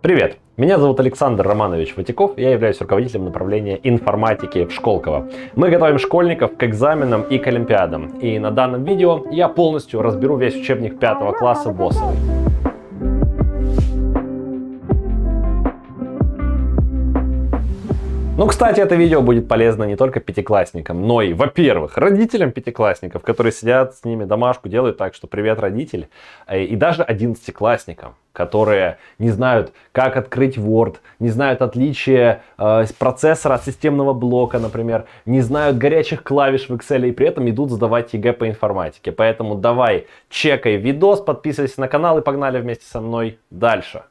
Привет! Меня зовут Александр Романович Ватяков, я являюсь руководителем направления информатики в Школково. Мы готовим школьников к экзаменам и к олимпиадам. И на данном видео я полностью разберу весь учебник 5 класса ВОСовой. Ну, кстати, это видео будет полезно не только пятиклассникам, но и, во-первых, родителям пятиклассников, которые сидят с ними домашку, делают так, что привет, родитель, э, и даже одиннадцатиклассникам, которые не знают, как открыть Word, не знают отличия э, процессора от системного блока, например, не знают горячих клавиш в Excel и при этом идут сдавать ЕГЭ по информатике. Поэтому давай, чекай видос, подписывайся на канал и погнали вместе со мной дальше.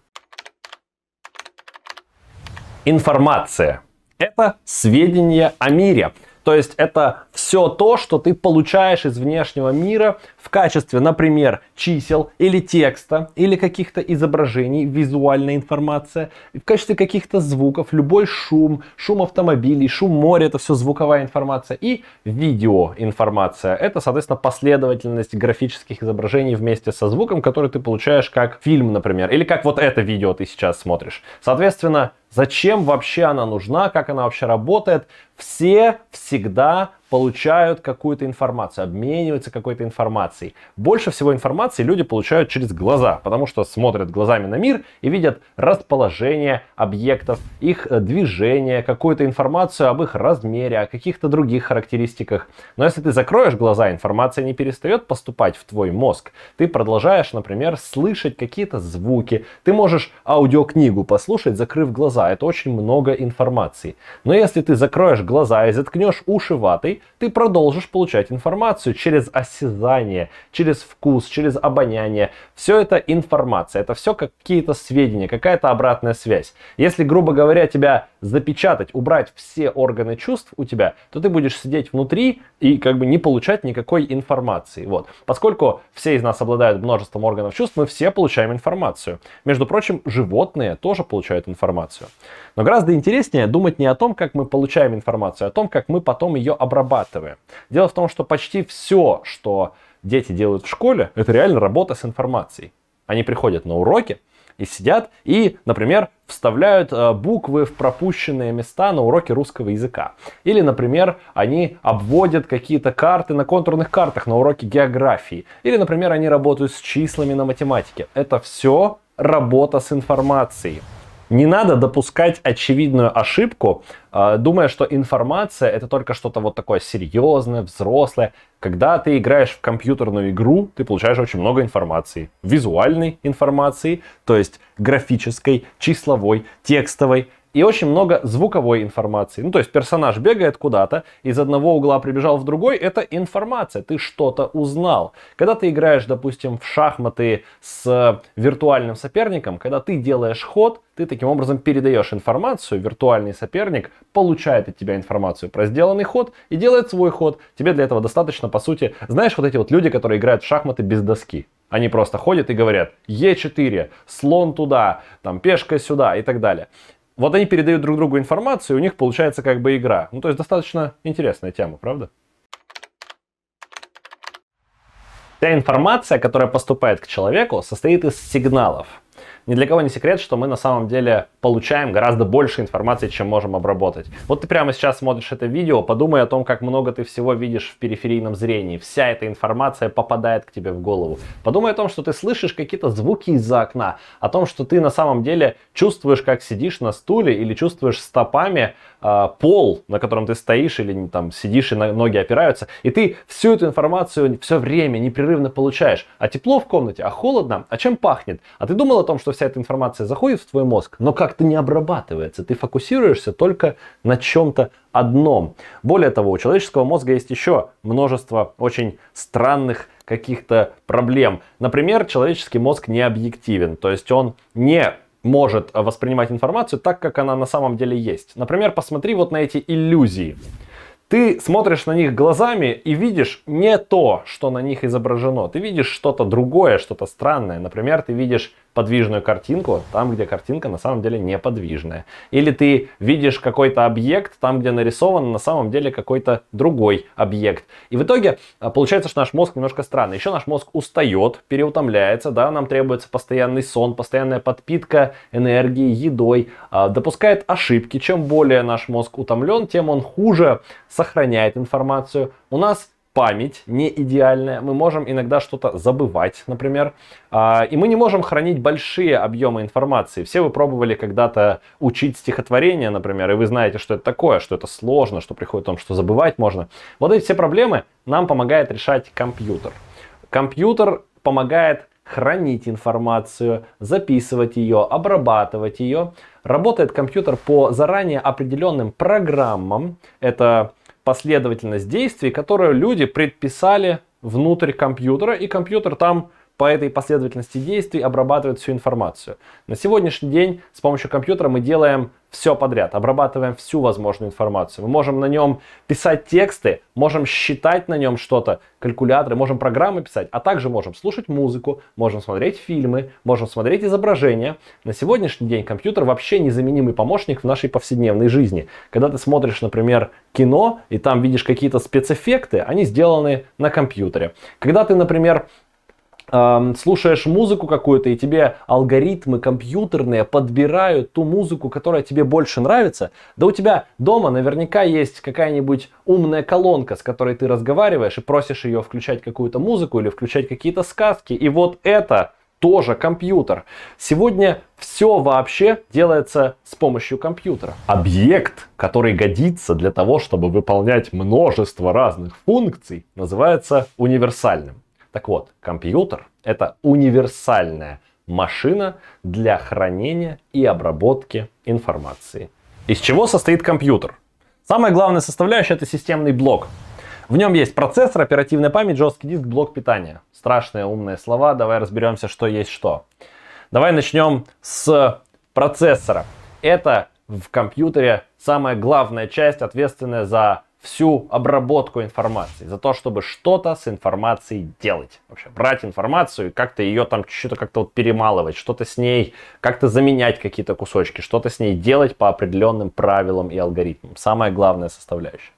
Информация. Это сведения о мире. То есть это все то, что ты получаешь из внешнего мира в качестве, например, чисел или текста, или каких-то изображений, визуальная информация, в качестве каких-то звуков, любой шум, шум автомобилей, шум моря, это все звуковая информация, и видеоинформация. Это, соответственно, последовательность графических изображений вместе со звуком, который ты получаешь как фильм, например, или как вот это видео ты сейчас смотришь. Соответственно, Зачем вообще она нужна, как она вообще работает? Все всегда получают какую-то информацию, обмениваются какой-то информацией. Больше всего информации люди получают через глаза, потому что смотрят глазами на мир и видят расположение объектов, их э, движение, какую-то информацию об их размере, о каких-то других характеристиках. Но если ты закроешь глаза, информация не перестает поступать в твой мозг. Ты продолжаешь, например, слышать какие-то звуки. Ты можешь аудиокнигу послушать, закрыв глаза. Это очень много информации. Но если ты закроешь глаза и заткнешь уши ватой, ты продолжишь получать информацию через осязание, через вкус, через обоняние. Все это информация, это все какие-то сведения, какая-то обратная связь. Если, грубо говоря, тебя запечатать, убрать все органы чувств у тебя, то ты будешь сидеть внутри и как бы не получать никакой информации. Вот. Поскольку все из нас обладают множеством органов чувств, мы все получаем информацию. Между прочим, животные тоже получают информацию. Но гораздо интереснее думать не о том, как мы получаем информацию, а о том, как мы потом ее обрабатываем. Дело в том, что почти все, что дети делают в школе, это реально работа с информацией. Они приходят на уроки и сидят и, например, вставляют э, буквы в пропущенные места на уроке русского языка. Или, например, они обводят какие-то карты на контурных картах на уроке географии. Или, например, они работают с числами на математике. Это все работа с информацией. Не надо допускать очевидную ошибку, а, думая, что информация это только что-то вот такое серьезное, взрослое. Когда ты играешь в компьютерную игру, ты получаешь очень много информации. Визуальной информации, то есть графической, числовой, текстовой и очень много звуковой информации. Ну, то есть персонаж бегает куда-то, из одного угла прибежал в другой, это информация, ты что-то узнал. Когда ты играешь, допустим, в шахматы с виртуальным соперником, когда ты делаешь ход, ты таким образом передаешь информацию, виртуальный соперник получает от тебя информацию про сделанный ход и делает свой ход. Тебе для этого достаточно, по сути, знаешь, вот эти вот люди, которые играют в шахматы без доски. Они просто ходят и говорят, Е4, слон туда, там пешка сюда и так далее. Вот они передают друг другу информацию, и у них получается как бы игра. Ну, то есть достаточно интересная тема, правда? Вся информация, которая поступает к человеку, состоит из сигналов. Ни для кого не секрет, что мы на самом деле получаем гораздо больше информации, чем можем обработать. Вот ты прямо сейчас смотришь это видео, подумай о том, как много ты всего видишь в периферийном зрении. Вся эта информация попадает к тебе в голову. Подумай о том, что ты слышишь какие-то звуки из-за окна, о том, что ты на самом деле чувствуешь, как сидишь на стуле или чувствуешь стопами а, пол, на котором ты стоишь или там сидишь и ноги опираются, и ты всю эту информацию все время непрерывно получаешь. А тепло в комнате, а холодно, а чем пахнет? А ты думал о том, что вся эта информация заходит в твой мозг, но как-то не обрабатывается. Ты фокусируешься только на чем-то одном. Более того, у человеческого мозга есть еще множество очень странных каких-то проблем. Например, человеческий мозг не объективен, то есть он не может воспринимать информацию так, как она на самом деле есть. Например, посмотри вот на эти иллюзии. Ты смотришь на них глазами и видишь не то, что на них изображено. Ты видишь что-то другое, что-то странное. Например, ты видишь подвижную картинку там, где картинка на самом деле неподвижная. Или ты видишь какой-то объект там, где нарисован на самом деле какой-то другой объект. И в итоге а, получается, что наш мозг немножко странный. Еще наш мозг устает, переутомляется, да, нам требуется постоянный сон, постоянная подпитка энергии, едой, а, допускает ошибки. Чем более наш мозг утомлен, тем он хуже сохраняет информацию. У нас память не идеальная, мы можем иногда что-то забывать, например, а, и мы не можем хранить большие объемы информации. Все вы пробовали когда-то учить стихотворение, например, и вы знаете, что это такое, что это сложно, что приходит о том, что забывать можно. Вот эти все проблемы нам помогает решать компьютер. Компьютер помогает хранить информацию, записывать ее, обрабатывать ее. Работает компьютер по заранее определенным программам. Это последовательность действий, которую люди предписали внутрь компьютера, и компьютер там по этой последовательности действий обрабатывает всю информацию. На сегодняшний день с помощью компьютера мы делаем все подряд, обрабатываем всю возможную информацию. Мы можем на нем писать тексты, можем считать на нем что-то, калькуляторы, можем программы писать, а также можем слушать музыку, можем смотреть фильмы, можем смотреть изображения. На сегодняшний день компьютер вообще незаменимый помощник в нашей повседневной жизни. Когда ты смотришь, например, кино, и там видишь какие-то спецэффекты, они сделаны на компьютере. Когда ты, например, слушаешь музыку какую-то, и тебе алгоритмы компьютерные подбирают ту музыку, которая тебе больше нравится, да у тебя дома наверняка есть какая-нибудь умная колонка, с которой ты разговариваешь и просишь ее включать какую-то музыку или включать какие-то сказки. И вот это тоже компьютер. Сегодня все вообще делается с помощью компьютера. Объект, который годится для того, чтобы выполнять множество разных функций, называется универсальным. Так вот, компьютер – это универсальная машина для хранения и обработки информации. Из чего состоит компьютер? Самая главная составляющая – это системный блок. В нем есть процессор, оперативная память, жесткий диск, блок питания. Страшные умные слова, давай разберемся, что есть что. Давай начнем с процессора. Это в компьютере самая главная часть, ответственная за всю обработку информации, за то, чтобы что-то с информацией делать. Вообще, брать информацию и как-то ее там чуть-чуть как-то вот перемалывать, что-то с ней, как-то заменять какие-то кусочки, что-то с ней делать по определенным правилам и алгоритмам. Самая главная составляющая.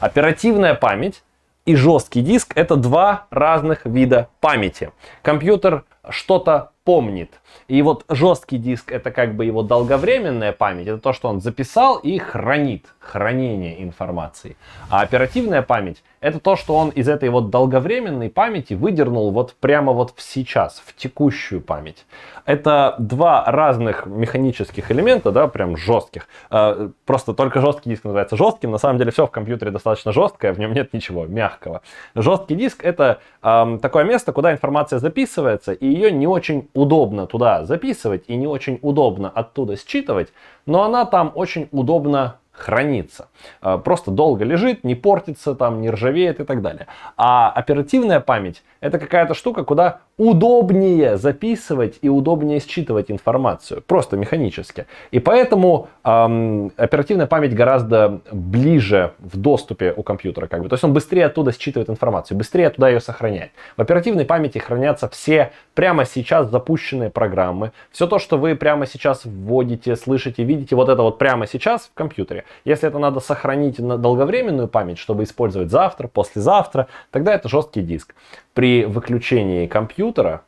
Оперативная память и жесткий диск это два разных вида памяти. Компьютер что-то помнит. И вот жесткий диск это как бы его долговременная память, это то, что он записал и хранит, хранение информации. А оперативная память это то, что он из этой вот долговременной памяти выдернул вот прямо вот в сейчас, в текущую память. Это два разных механических элемента, да, прям жестких. А, просто только жесткий диск называется жестким. На самом деле все в компьютере достаточно жесткое, в нем нет ничего мягкого. Жесткий диск это такое место, куда информация записывается, и ее не очень удобно туда записывать и не очень удобно оттуда считывать, но она там очень удобно хранится. А, просто долго лежит, не портится, там не ржавеет и так далее. А оперативная память это какая-то штука, куда удобнее записывать и удобнее считывать информацию, просто механически. И поэтому эм, оперативная память гораздо ближе в доступе у компьютера, как бы. То есть он быстрее оттуда считывает информацию, быстрее оттуда ее сохраняет. В оперативной памяти хранятся все прямо сейчас запущенные программы, все то, что вы прямо сейчас вводите, слышите, видите, вот это вот прямо сейчас в компьютере. Если это надо сохранить на долговременную память, чтобы использовать завтра, послезавтра, тогда это жесткий диск. При выключении компьютера компьютера,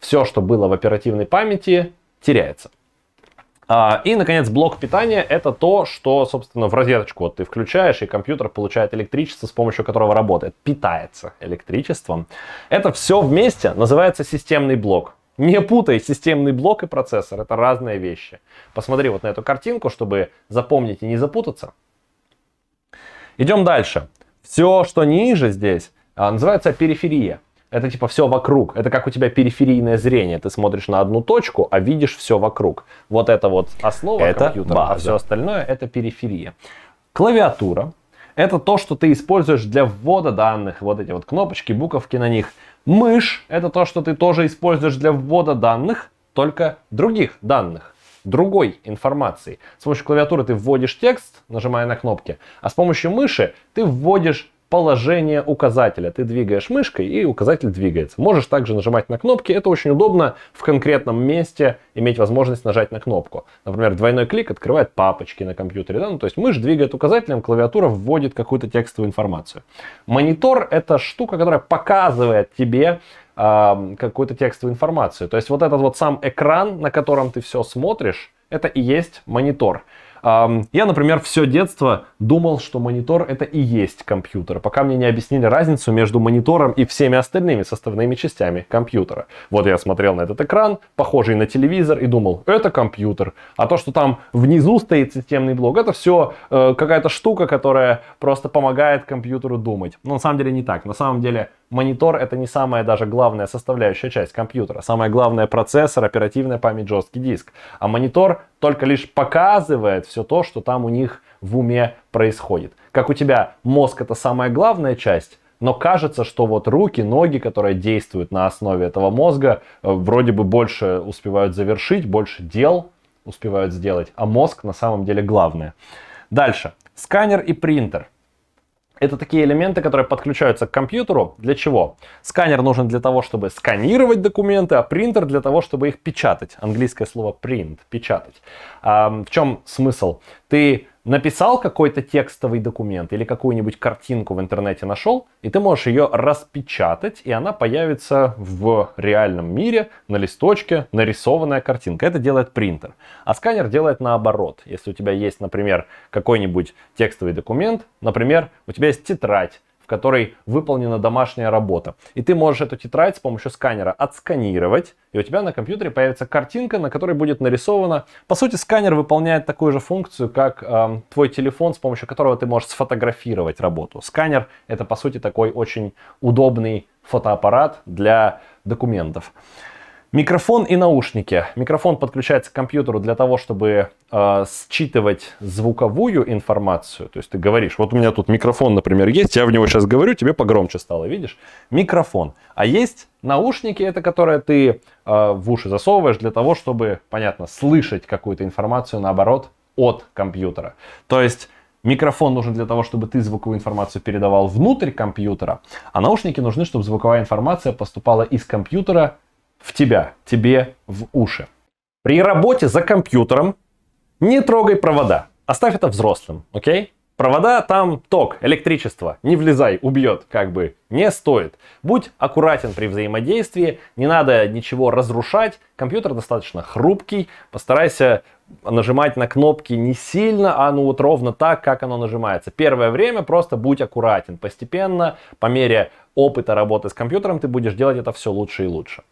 все, что было в оперативной памяти, теряется. А, и, наконец, блок питания – это то, что, собственно, в розеточку вот ты включаешь, и компьютер получает электричество, с помощью которого работает, питается электричеством. Это все вместе называется системный блок. Не путай системный блок и процессор, это разные вещи. Посмотри вот на эту картинку, чтобы запомнить и не запутаться. Идем дальше. Все, что ниже здесь, а, называется периферия это типа все вокруг. Это как у тебя периферийное зрение. Ты смотришь на одну точку, а видишь все вокруг. Вот это вот основа это компьютера, а база. а все остальное это периферия. Клавиатура это то, что ты используешь для ввода данных. Вот эти вот кнопочки, буковки на них. Мышь это то, что ты тоже используешь для ввода данных, только других данных другой информации. С помощью клавиатуры ты вводишь текст, нажимая на кнопки, а с помощью мыши ты вводишь положение указателя. Ты двигаешь мышкой, и указатель двигается. Можешь также нажимать на кнопки. Это очень удобно в конкретном месте иметь возможность нажать на кнопку. Например, двойной клик открывает папочки на компьютере. Да? Ну, то есть мышь двигает указателем, клавиатура вводит какую-то текстовую информацию. Монитор — это штука, которая показывает тебе э, какую-то текстовую информацию. То есть вот этот вот сам экран, на котором ты все смотришь, это и есть монитор. Я, например, все детство думал, что монитор это и есть компьютер, пока мне не объяснили разницу между монитором и всеми остальными составными частями компьютера. Вот я смотрел на этот экран, похожий на телевизор, и думал, это компьютер. А то, что там внизу стоит системный блок, это все э, какая-то штука, которая просто помогает компьютеру думать. Но на самом деле не так. На самом деле монитор это не самая даже главная составляющая часть компьютера. Самое главное процессор, оперативная память, жесткий диск. А монитор только лишь показывает все то, что там у них в уме происходит. Как у тебя мозг это самая главная часть, но кажется, что вот руки, ноги, которые действуют на основе этого мозга, э, вроде бы больше успевают завершить, больше дел успевают сделать, а мозг на самом деле главное. Дальше. Сканер и принтер. Это такие элементы, которые подключаются к компьютеру. Для чего? Сканер нужен для того, чтобы сканировать документы, а принтер для того, чтобы их печатать. Английское слово print, печатать. А, в чем смысл? Ты написал какой-то текстовый документ или какую-нибудь картинку в интернете нашел, и ты можешь ее распечатать, и она появится в реальном мире на листочке нарисованная картинка. Это делает принтер. А сканер делает наоборот. Если у тебя есть, например, какой-нибудь текстовый документ, например, у тебя есть тетрадь, в которой выполнена домашняя работа. И ты можешь эту тетрадь с помощью сканера отсканировать, и у тебя на компьютере появится картинка, на которой будет нарисована По сути, сканер выполняет такую же функцию, как э, твой телефон, с помощью которого ты можешь сфотографировать работу. Сканер это, по сути, такой очень удобный фотоаппарат для документов. Микрофон и наушники. Микрофон подключается к компьютеру для того, чтобы э, считывать звуковую информацию. То есть ты говоришь, вот у меня тут микрофон, например, есть, я в него сейчас говорю, тебе погромче стало, видишь? Микрофон. А есть наушники, это которые ты э, в уши засовываешь для того, чтобы, понятно, слышать какую-то информацию, наоборот, от компьютера. То есть Микрофон нужен для того, чтобы ты звуковую информацию передавал внутрь компьютера, а наушники нужны, чтобы звуковая информация поступала из компьютера в тебя, тебе в уши. При работе за компьютером не трогай провода. Оставь это взрослым, окей? Провода там ток, электричество. Не влезай, убьет, как бы. Не стоит. Будь аккуратен при взаимодействии, не надо ничего разрушать. Компьютер достаточно хрупкий. Постарайся нажимать на кнопки не сильно, а ну вот ровно так, как оно нажимается. Первое время просто будь аккуратен. Постепенно, по мере опыта работы с компьютером, ты будешь делать это все лучше и лучше.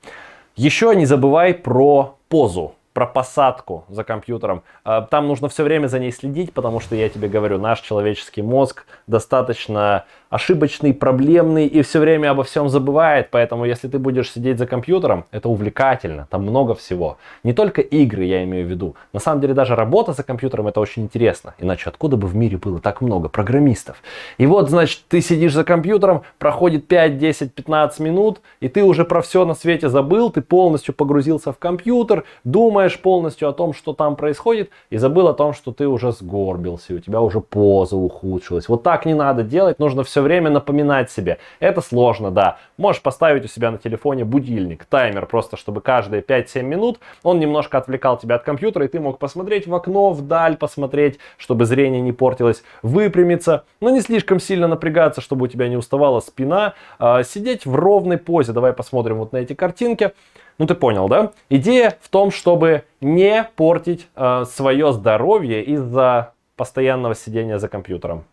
Еще не забывай про позу про посадку за компьютером. А, там нужно все время за ней следить, потому что я тебе говорю, наш человеческий мозг достаточно ошибочный, проблемный и все время обо всем забывает. Поэтому, если ты будешь сидеть за компьютером, это увлекательно, там много всего. Не только игры, я имею в виду. На самом деле, даже работа за компьютером это очень интересно. Иначе откуда бы в мире было так много программистов? И вот, значит, ты сидишь за компьютером, проходит 5, 10, 15 минут, и ты уже про все на свете забыл, ты полностью погрузился в компьютер, думаешь полностью о том, что там происходит, и забыл о том, что ты уже сгорбился, у тебя уже поза ухудшилась. Вот так не надо делать, нужно все время напоминать себе. Это сложно, да. Можешь поставить у себя на телефоне будильник, таймер, просто чтобы каждые 5-7 минут он немножко отвлекал тебя от компьютера, и ты мог посмотреть в окно, вдаль посмотреть, чтобы зрение не портилось, выпрямиться, но не слишком сильно напрягаться, чтобы у тебя не уставала спина, а, сидеть в ровной позе. Давай посмотрим вот на эти картинки. Ну ты понял, да? Идея в том, чтобы не портить э, свое здоровье из-за постоянного сидения за компьютером.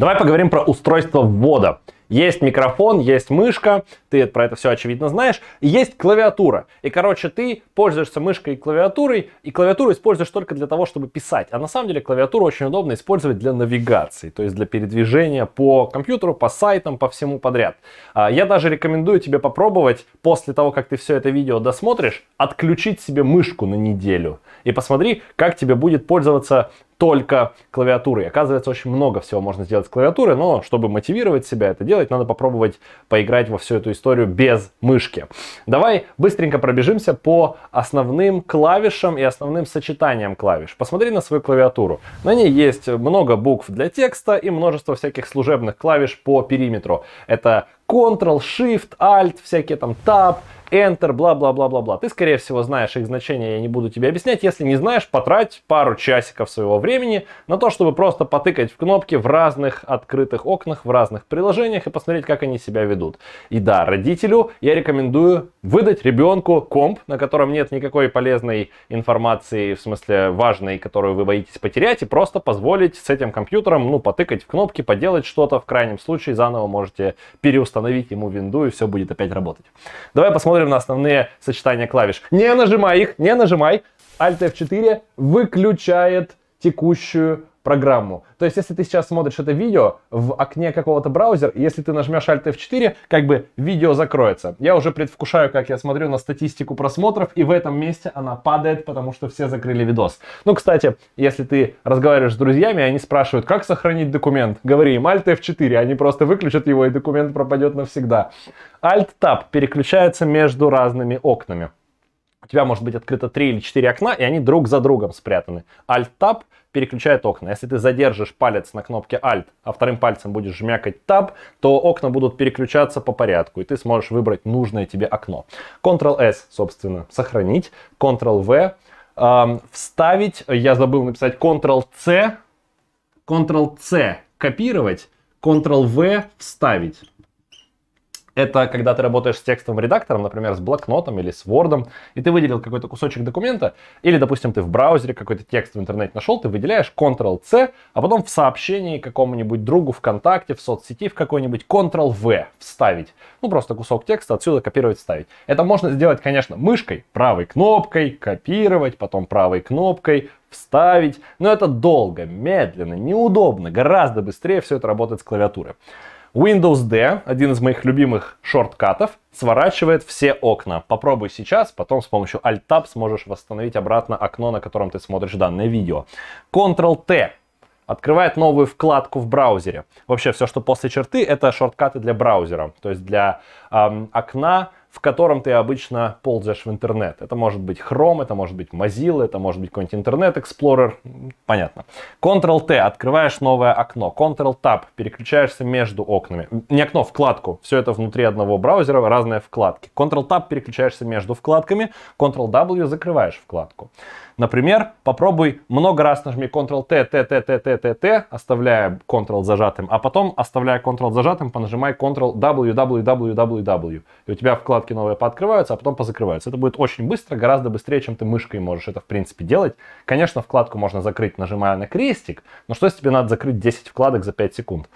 Давай поговорим про устройство ввода. Есть микрофон, есть мышка, ты про это все очевидно знаешь, есть клавиатура. И, короче, ты пользуешься мышкой и клавиатурой, и клавиатуру используешь только для того, чтобы писать. А на самом деле клавиатуру очень удобно использовать для навигации, то есть для передвижения по компьютеру, по сайтам, по всему подряд. А, я даже рекомендую тебе попробовать, после того, как ты все это видео досмотришь, отключить себе мышку на неделю. И посмотри, как тебе будет пользоваться только клавиатурой. Оказывается, очень много всего можно сделать с клавиатуры, но чтобы мотивировать себя это делать, надо попробовать поиграть во всю эту историю без мышки. Давай быстренько пробежимся по основным клавишам и основным сочетаниям клавиш. Посмотри на свою клавиатуру. На ней есть много букв для текста и множество всяких служебных клавиш по периметру. Это Ctrl, Shift, Alt, всякие там Tab, Enter, бла-бла-бла-бла-бла. Ты, скорее всего, знаешь их значения, я не буду тебе объяснять. Если не знаешь, потрать пару часиков своего времени на то, чтобы просто потыкать в кнопки в разных открытых окнах, в разных приложениях и посмотреть, как они себя ведут. И да, родителю я рекомендую выдать ребенку комп, на котором нет никакой полезной информации, в смысле важной, которую вы боитесь потерять, и просто позволить с этим компьютером, ну, потыкать в кнопки, поделать что-то, в крайнем случае заново можете переустановить ему винду, и все будет опять работать. Давай посмотрим посмотрим на основные сочетания клавиш. Не нажимай их, не нажимай. Alt F4 выключает текущую программу. То есть, если ты сейчас смотришь это видео в окне какого-то браузера, если ты нажмешь Alt F4, как бы видео закроется. Я уже предвкушаю, как я смотрю на статистику просмотров, и в этом месте она падает, потому что все закрыли видос. Ну, кстати, если ты разговариваешь с друзьями, они спрашивают, как сохранить документ. Говори им Alt F4, они просто выключат его, и документ пропадет навсегда. Alt Tab переключается между разными окнами у тебя может быть открыто 3 или 4 окна, и они друг за другом спрятаны. Alt-Tab переключает окна. Если ты задержишь палец на кнопке Alt, а вторым пальцем будешь жмякать Tab, то окна будут переключаться по порядку, и ты сможешь выбрать нужное тебе окно. Ctrl-S, собственно, сохранить. Ctrl-V, эм, вставить. Я забыл написать Ctrl-C. Ctrl-C копировать. Ctrl-V вставить. Это когда ты работаешь с текстовым редактором, например, с блокнотом или с Word, и ты выделил какой-то кусочек документа, или, допустим, ты в браузере какой-то текст в интернете нашел, ты выделяешь Ctrl-C, а потом в сообщении какому-нибудь другу ВКонтакте, в соцсети, в какой-нибудь Ctrl-V вставить. Ну, просто кусок текста отсюда копировать, вставить. Это можно сделать, конечно, мышкой, правой кнопкой, копировать, потом правой кнопкой, вставить. Но это долго, медленно, неудобно. Гораздо быстрее все это работает с клавиатуры. Windows D, один из моих любимых шорткатов, сворачивает все окна. Попробуй сейчас, потом с помощью Alt-Tab сможешь восстановить обратно окно, на котором ты смотришь данное видео. Ctrl-T открывает новую вкладку в браузере. Вообще все, что после черты, это шорткаты для браузера, то есть для эм, окна, в котором ты обычно ползаешь в интернет. Это может быть Chrome, это может быть Mozilla, это может быть какой-нибудь Internet Explorer, понятно. Ctrl-T, открываешь новое окно. Ctrl-Tab, переключаешься между окнами. Не окно, вкладку. Все это внутри одного браузера, разные вкладки. Ctrl-Tab, переключаешься между вкладками. Ctrl-W, закрываешь вкладку. Например, попробуй много раз нажми Ctrl-T, T, T, T, T, T, T, оставляя Ctrl зажатым, а потом, оставляя Ctrl зажатым, понажимай Ctrl-W, W, W, W, W. И у тебя вкладки новые пооткрываются, а потом позакрываются. Это будет очень быстро, гораздо быстрее, чем ты мышкой можешь это, в принципе, делать. Конечно, вкладку можно закрыть, нажимая на крестик, но что если тебе надо закрыть 10 вкладок за 5 секунд?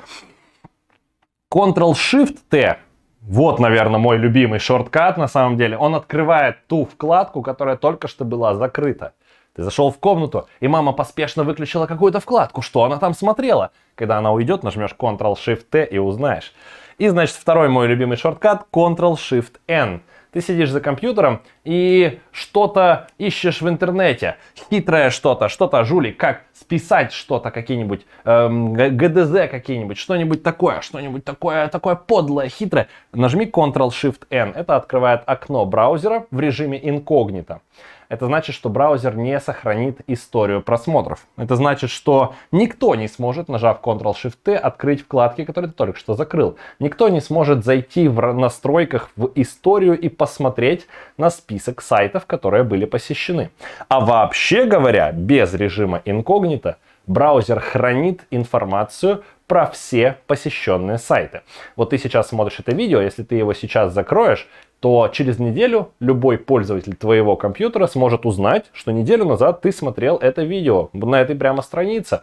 Ctrl-Shift-T вот, наверное, мой любимый шорткат на самом деле. Он открывает ту вкладку, которая только что была закрыта. Ты зашел в комнату, и мама поспешно выключила какую-то вкладку. Что она там смотрела? Когда она уйдет, нажмешь Ctrl-Shift-T и узнаешь. И, значит, второй мой любимый шорткат Ctrl-Shift-N. Ты сидишь за компьютером и что-то ищешь в интернете. Хитрое что-то, что-то жулик, как списать что-то, какие-нибудь эм, ГДЗ какие-нибудь, что-нибудь такое, что-нибудь такое, такое подлое, хитрое. Нажми Ctrl-Shift-N. Это открывает окно браузера в режиме инкогнито это значит, что браузер не сохранит историю просмотров. Это значит, что никто не сможет, нажав Ctrl-Shift-T, открыть вкладки, которые ты только что закрыл. Никто не сможет зайти в настройках в историю и посмотреть на список сайтов, которые были посещены. А вообще говоря, без режима инкогнито браузер хранит информацию про все посещенные сайты. Вот ты сейчас смотришь это видео, если ты его сейчас закроешь, то через неделю любой пользователь твоего компьютера сможет узнать, что неделю назад ты смотрел это видео на этой прямо странице.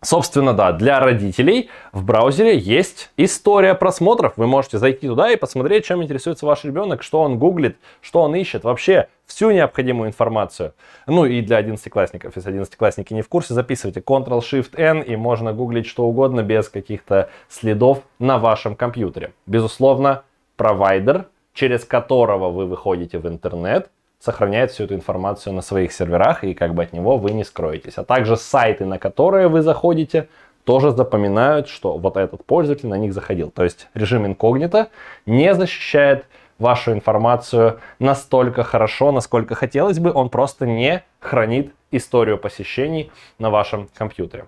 Собственно, да, для родителей в браузере есть история просмотров. Вы можете зайти туда и посмотреть, чем интересуется ваш ребенок, что он гуглит, что он ищет, вообще всю необходимую информацию. Ну и для одиннадцатиклассников. Если одиннадцатиклассники не в курсе, записывайте Ctrl-Shift-N и можно гуглить что угодно без каких-то следов на вашем компьютере. Безусловно, провайдер через которого вы выходите в интернет, сохраняет всю эту информацию на своих серверах, и как бы от него вы не скроетесь. А также сайты, на которые вы заходите, тоже запоминают, что вот этот пользователь на них заходил. То есть режим инкогнито не защищает вашу информацию настолько хорошо, насколько хотелось бы, он просто не хранит историю посещений на вашем компьютере.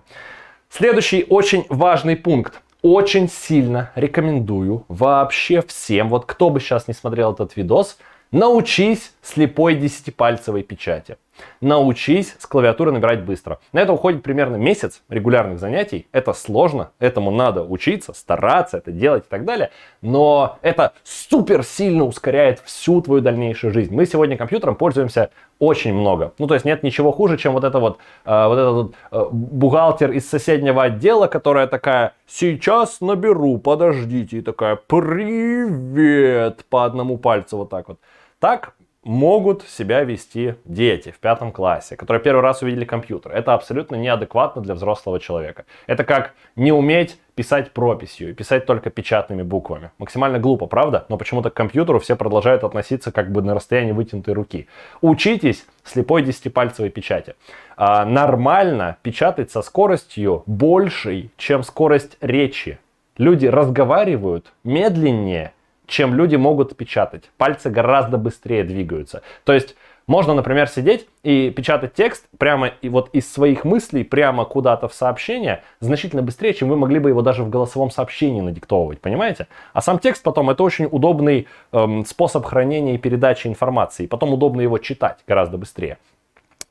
Следующий очень важный пункт очень сильно рекомендую вообще всем, вот кто бы сейчас не смотрел этот видос, научись слепой десятипальцевой печати. Научись с клавиатуры набирать быстро. На это уходит примерно месяц регулярных занятий. Это сложно, этому надо учиться, стараться это делать и так далее. Но это супер сильно ускоряет всю твою дальнейшую жизнь. Мы сегодня компьютером пользуемся очень много. Ну, то есть нет ничего хуже, чем вот это вот, э, вот этот вот, э, бухгалтер из соседнего отдела, которая такая, сейчас наберу, подождите, и такая, привет, по одному пальцу вот так вот. Так могут себя вести дети в пятом классе, которые первый раз увидели компьютер. Это абсолютно неадекватно для взрослого человека. Это как не уметь писать прописью и писать только печатными буквами. Максимально глупо, правда? Но почему-то к компьютеру все продолжают относиться как бы на расстоянии вытянутой руки. Учитесь слепой десятипальцевой печати. А, нормально печатать со скоростью большей, чем скорость речи. Люди разговаривают медленнее, чем люди могут печатать. Пальцы гораздо быстрее двигаются. То есть можно, например, сидеть и печатать текст прямо и вот из своих мыслей прямо куда-то в сообщение значительно быстрее, чем вы могли бы его даже в голосовом сообщении надиктовывать, понимаете? А сам текст потом это очень удобный эм, способ хранения и передачи информации, потом удобно его читать гораздо быстрее.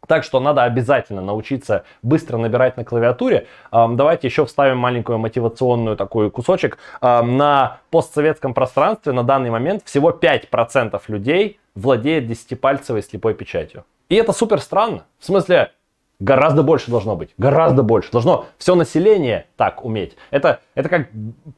Так что надо обязательно научиться быстро набирать на клавиатуре. Давайте еще вставим маленькую мотивационную такой кусочек. На постсоветском пространстве на данный момент всего 5% людей владеет десятипальцевой слепой печатью. И это супер странно. В смысле, Гораздо больше должно быть. Гораздо больше. Должно все население так уметь. Это, это как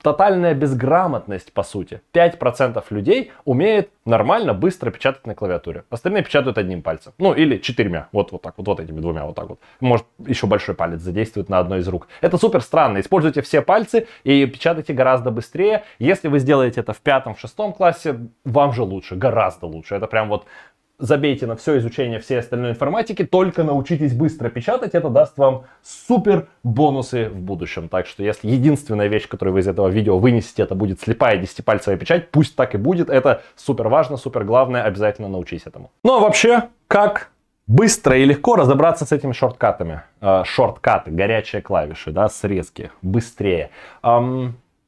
тотальная безграмотность, по сути. 5% людей умеет нормально, быстро печатать на клавиатуре. Остальные печатают одним пальцем. Ну, или четырьмя. Вот, вот так вот, вот этими двумя, вот так вот. Может, еще большой палец задействует на одной из рук. Это супер странно. Используйте все пальцы и печатайте гораздо быстрее. Если вы сделаете это в пятом, в шестом классе, вам же лучше, гораздо лучше. Это прям вот забейте на все изучение всей остальной информатики, только научитесь быстро печатать, это даст вам супер бонусы в будущем. Так что если единственная вещь, которую вы из этого видео вынесете, это будет слепая десятипальцевая печать, пусть так и будет, это супер важно, супер главное, обязательно научись этому. Ну а вообще, как быстро и легко разобраться с этими шорткатами. А, шорткаты, горячие клавиши, да, срезки, быстрее.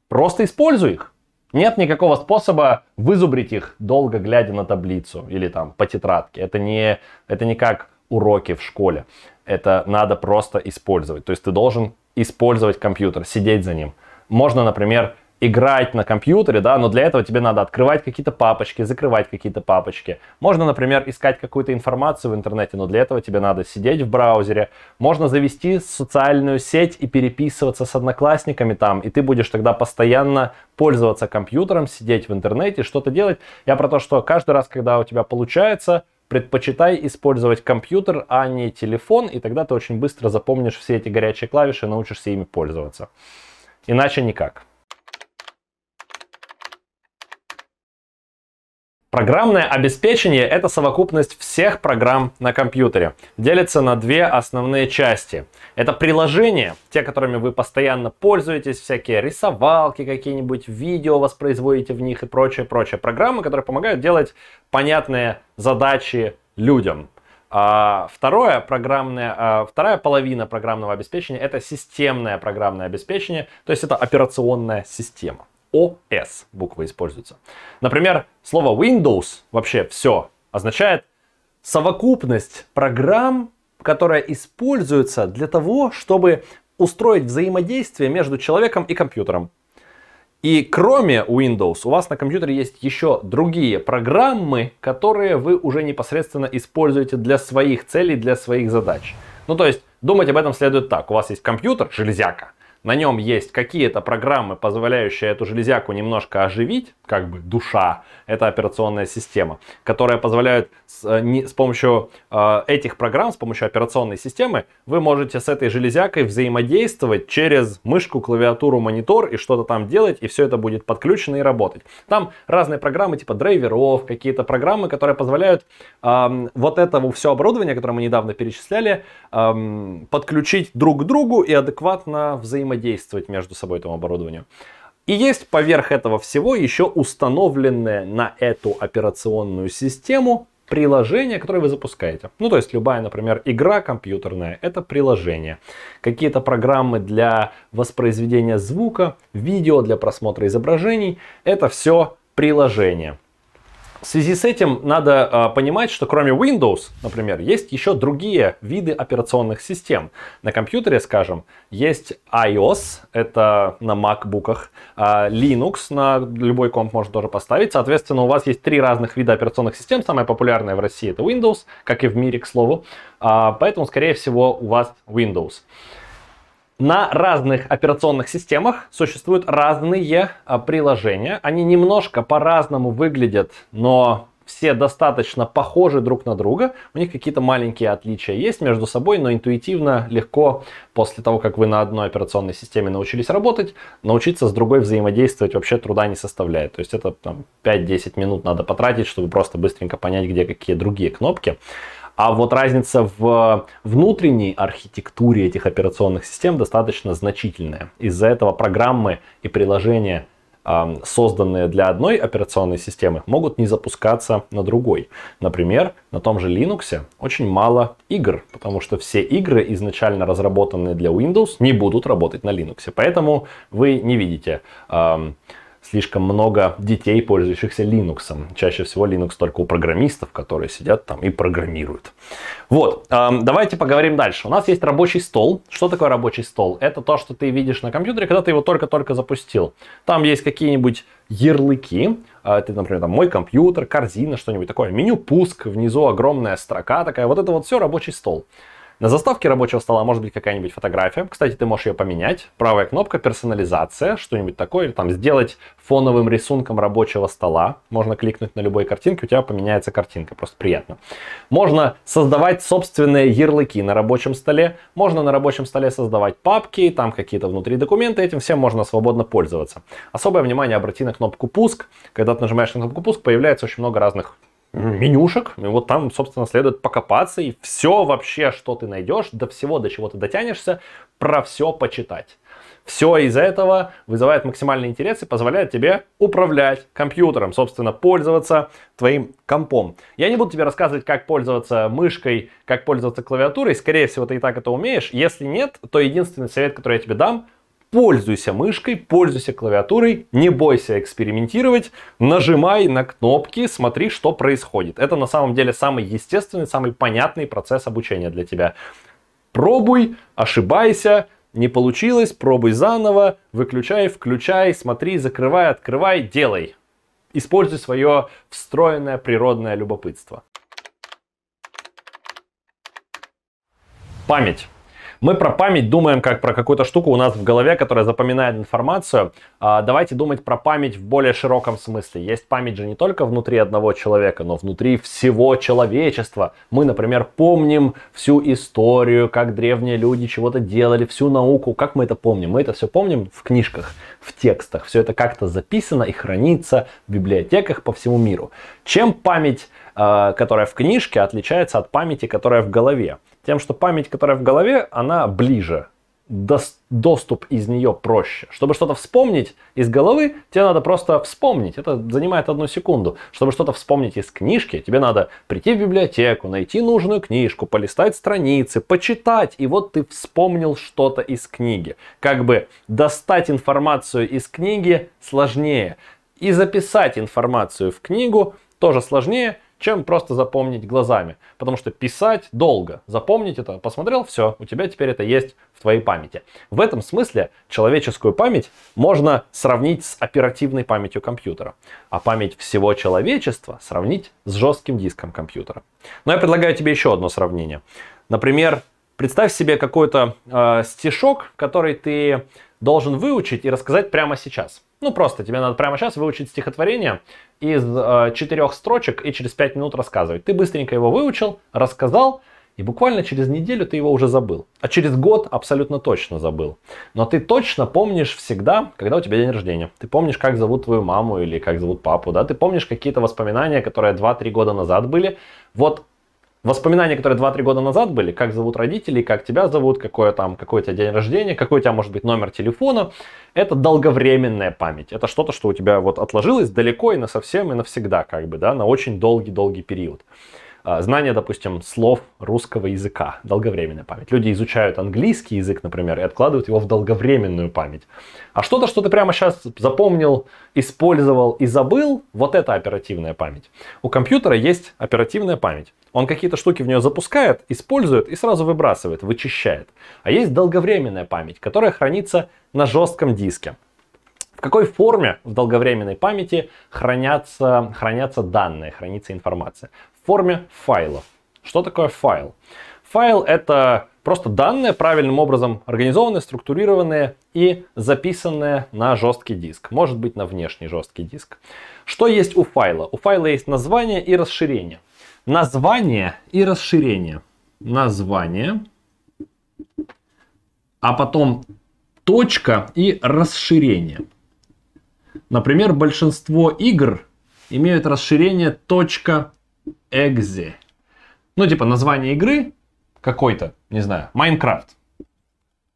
Просто используй их. Нет никакого способа вызубрить их, долго глядя на таблицу или там по тетрадке. Это не, это не как уроки в школе. Это надо просто использовать. То есть ты должен использовать компьютер, сидеть за ним. Можно, например, играть на компьютере, да, но для этого тебе надо открывать какие-то папочки, закрывать какие-то папочки. Можно, например, искать какую-то информацию в интернете, но для этого тебе надо сидеть в браузере. Можно завести социальную сеть и переписываться с одноклассниками там, и ты будешь тогда постоянно пользоваться компьютером, сидеть в интернете, что-то делать. Я про то, что каждый раз, когда у тебя получается, предпочитай использовать компьютер, а не телефон, и тогда ты очень быстро запомнишь все эти горячие клавиши и научишься ими пользоваться. Иначе никак. Программное обеспечение – это совокупность всех программ на компьютере. Делится на две основные части. Это приложения, те, которыми вы постоянно пользуетесь, всякие рисовалки какие-нибудь, видео воспроизводите в них и прочее-прочее. Программы, которые помогают делать понятные задачи людям. А второе программное, а вторая половина программного обеспечения – это системное программное обеспечение, то есть это операционная система. ОС буква используется. Например, слово Windows, вообще все, означает совокупность программ, которая используется для того, чтобы устроить взаимодействие между человеком и компьютером. И кроме Windows у вас на компьютере есть еще другие программы, которые вы уже непосредственно используете для своих целей, для своих задач. Ну то есть думать об этом следует так. У вас есть компьютер, железяка, на нем есть какие-то программы, позволяющие эту железяку немножко оживить, как бы душа, это операционная система, которая позволяет с, э, не, с помощью э, этих программ, с помощью операционной системы, вы можете с этой железякой взаимодействовать через мышку, клавиатуру, монитор и что-то там делать, и все это будет подключено и работать. Там разные программы типа драйверов, какие-то программы, которые позволяют э, вот это все оборудование, которое мы недавно перечисляли, э, подключить друг к другу и адекватно взаимодействовать взаимодействовать между собой этому оборудованию. И есть поверх этого всего еще установленное на эту операционную систему приложение, которое вы запускаете. Ну, то есть любая, например, игра компьютерная, это приложение. Какие-то программы для воспроизведения звука, видео для просмотра изображений, это все приложение. В связи с этим надо э, понимать, что кроме Windows, например, есть еще другие виды операционных систем. На компьютере, скажем, есть iOS, это на MacBook'ах, э, а, Linux на любой комп можно тоже поставить. Соответственно, у вас есть три разных вида операционных систем. Самая популярная в России это Windows, как и в мире, к слову. Э, поэтому, скорее всего, у вас Windows. На разных операционных системах существуют разные а, приложения. Они немножко по-разному выглядят, но все достаточно похожи друг на друга. У них какие-то маленькие отличия есть между собой, но интуитивно легко после того, как вы на одной операционной системе научились работать, научиться с другой взаимодействовать вообще труда не составляет. То есть это 5-10 минут надо потратить, чтобы просто быстренько понять, где какие другие кнопки. А вот разница в э, внутренней архитектуре этих операционных систем достаточно значительная. Из-за этого программы и приложения созданные для одной операционной системы, могут не запускаться на другой. Например, на том же Linux очень мало игр, потому что все игры, изначально разработанные для Windows, не будут работать на Linux. Поэтому вы не видите слишком много детей, пользующихся Linux. Чаще всего Linux только у программистов, которые сидят там и программируют. Вот, давайте поговорим дальше. У нас есть рабочий стол. Что такое рабочий стол? Это то, что ты видишь на компьютере, когда ты его только-только запустил. Там есть какие-нибудь ярлыки, а, ты, например, там мой компьютер, корзина, что-нибудь такое, меню пуск, внизу огромная строка такая, вот это вот все рабочий стол. На заставке рабочего стола может быть какая-нибудь фотография. Кстати, ты можешь ее поменять. Правая кнопка персонализация, что-нибудь такое. Или там сделать фоновым рисунком рабочего стола. Можно кликнуть на любой картинке, у тебя поменяется картинка. Просто приятно. Можно создавать собственные ярлыки на рабочем столе. Можно на рабочем столе создавать папки, там какие-то внутри документы. Этим всем можно свободно пользоваться. Особое внимание обрати на кнопку пуск. Когда ты нажимаешь на кнопку пуск, появляется очень много разных менюшек, и вот там, собственно, следует покопаться, и все вообще, что ты найдешь, до всего, до чего ты дотянешься, про все почитать. Все из этого вызывает максимальный интерес и позволяет тебе управлять компьютером, собственно, пользоваться твоим компом. Я не буду тебе рассказывать, как пользоваться мышкой, как пользоваться клавиатурой. Скорее всего, ты и так это умеешь. Если нет, то единственный совет, который я тебе дам, пользуйся мышкой, пользуйся клавиатурой, не бойся экспериментировать, нажимай на кнопки, смотри, что происходит. Это на самом деле самый естественный, самый понятный процесс обучения для тебя. Пробуй, ошибайся, не получилось, пробуй заново, выключай, включай, смотри, закрывай, открывай, делай. Используй свое встроенное природное любопытство. Память. Мы про память думаем как про какую-то штуку у нас в голове, которая запоминает информацию. А, давайте думать про память в более широком смысле. Есть память же не только внутри одного человека, но внутри всего человечества. Мы, например, помним всю историю, как древние люди чего-то делали, всю науку. Как мы это помним? Мы это все помним в книжках, в текстах. Все это как-то записано и хранится в библиотеках по всему миру. Чем память, а, которая в книжке, отличается от памяти, которая в голове? Тем, что память, которая в голове, она ближе. Доступ из нее проще. Чтобы что-то вспомнить из головы, тебе надо просто вспомнить. Это занимает одну секунду. Чтобы что-то вспомнить из книжки, тебе надо прийти в библиотеку, найти нужную книжку, полистать страницы, почитать. И вот ты вспомнил что-то из книги. Как бы достать информацию из книги сложнее. И записать информацию в книгу тоже сложнее, чем просто запомнить глазами. Потому что писать долго. Запомнить это, посмотрел, все, у тебя теперь это есть в твоей памяти. В этом смысле человеческую память можно сравнить с оперативной памятью компьютера. А память всего человечества сравнить с жестким диском компьютера. Но я предлагаю тебе еще одно сравнение. Например, Представь себе какой-то э, стишок, который ты должен выучить и рассказать прямо сейчас. Ну просто тебе надо прямо сейчас выучить стихотворение из э, четырех строчек и через пять минут рассказывать. Ты быстренько его выучил, рассказал, и буквально через неделю ты его уже забыл. А через год абсолютно точно забыл. Но ты точно помнишь всегда, когда у тебя день рождения. Ты помнишь, как зовут твою маму или как зовут папу, да? Ты помнишь какие-то воспоминания, которые 2-3 года назад были. Вот воспоминания, которые 2-3 года назад были, как зовут родителей, как тебя зовут, какое там, какой у тебя день рождения, какой у тебя может быть номер телефона, это долговременная память. Это что-то, что у тебя вот отложилось далеко и на совсем и навсегда, как бы, да, на очень долгий-долгий период. А, знание, допустим, слов русского языка, долговременная память. Люди изучают английский язык, например, и откладывают его в долговременную память. А что-то, что ты прямо сейчас запомнил, использовал и забыл, вот это оперативная память. У компьютера есть оперативная память. Он какие-то штуки в нее запускает, использует и сразу выбрасывает, вычищает. А есть долговременная память, которая хранится на жестком диске. В какой форме в долговременной памяти хранятся, хранятся данные, хранится информация? В форме файлов. Что такое файл? Файл это просто данные, правильным образом организованные, структурированные и записанные на жесткий диск. Может быть на внешний жесткий диск. Что есть у файла? У файла есть название и расширение. Название и расширение. Название, а потом точка и расширение. Например, большинство игр имеют расширение .exe. Ну, типа название игры какой-то, не знаю, Minecraft.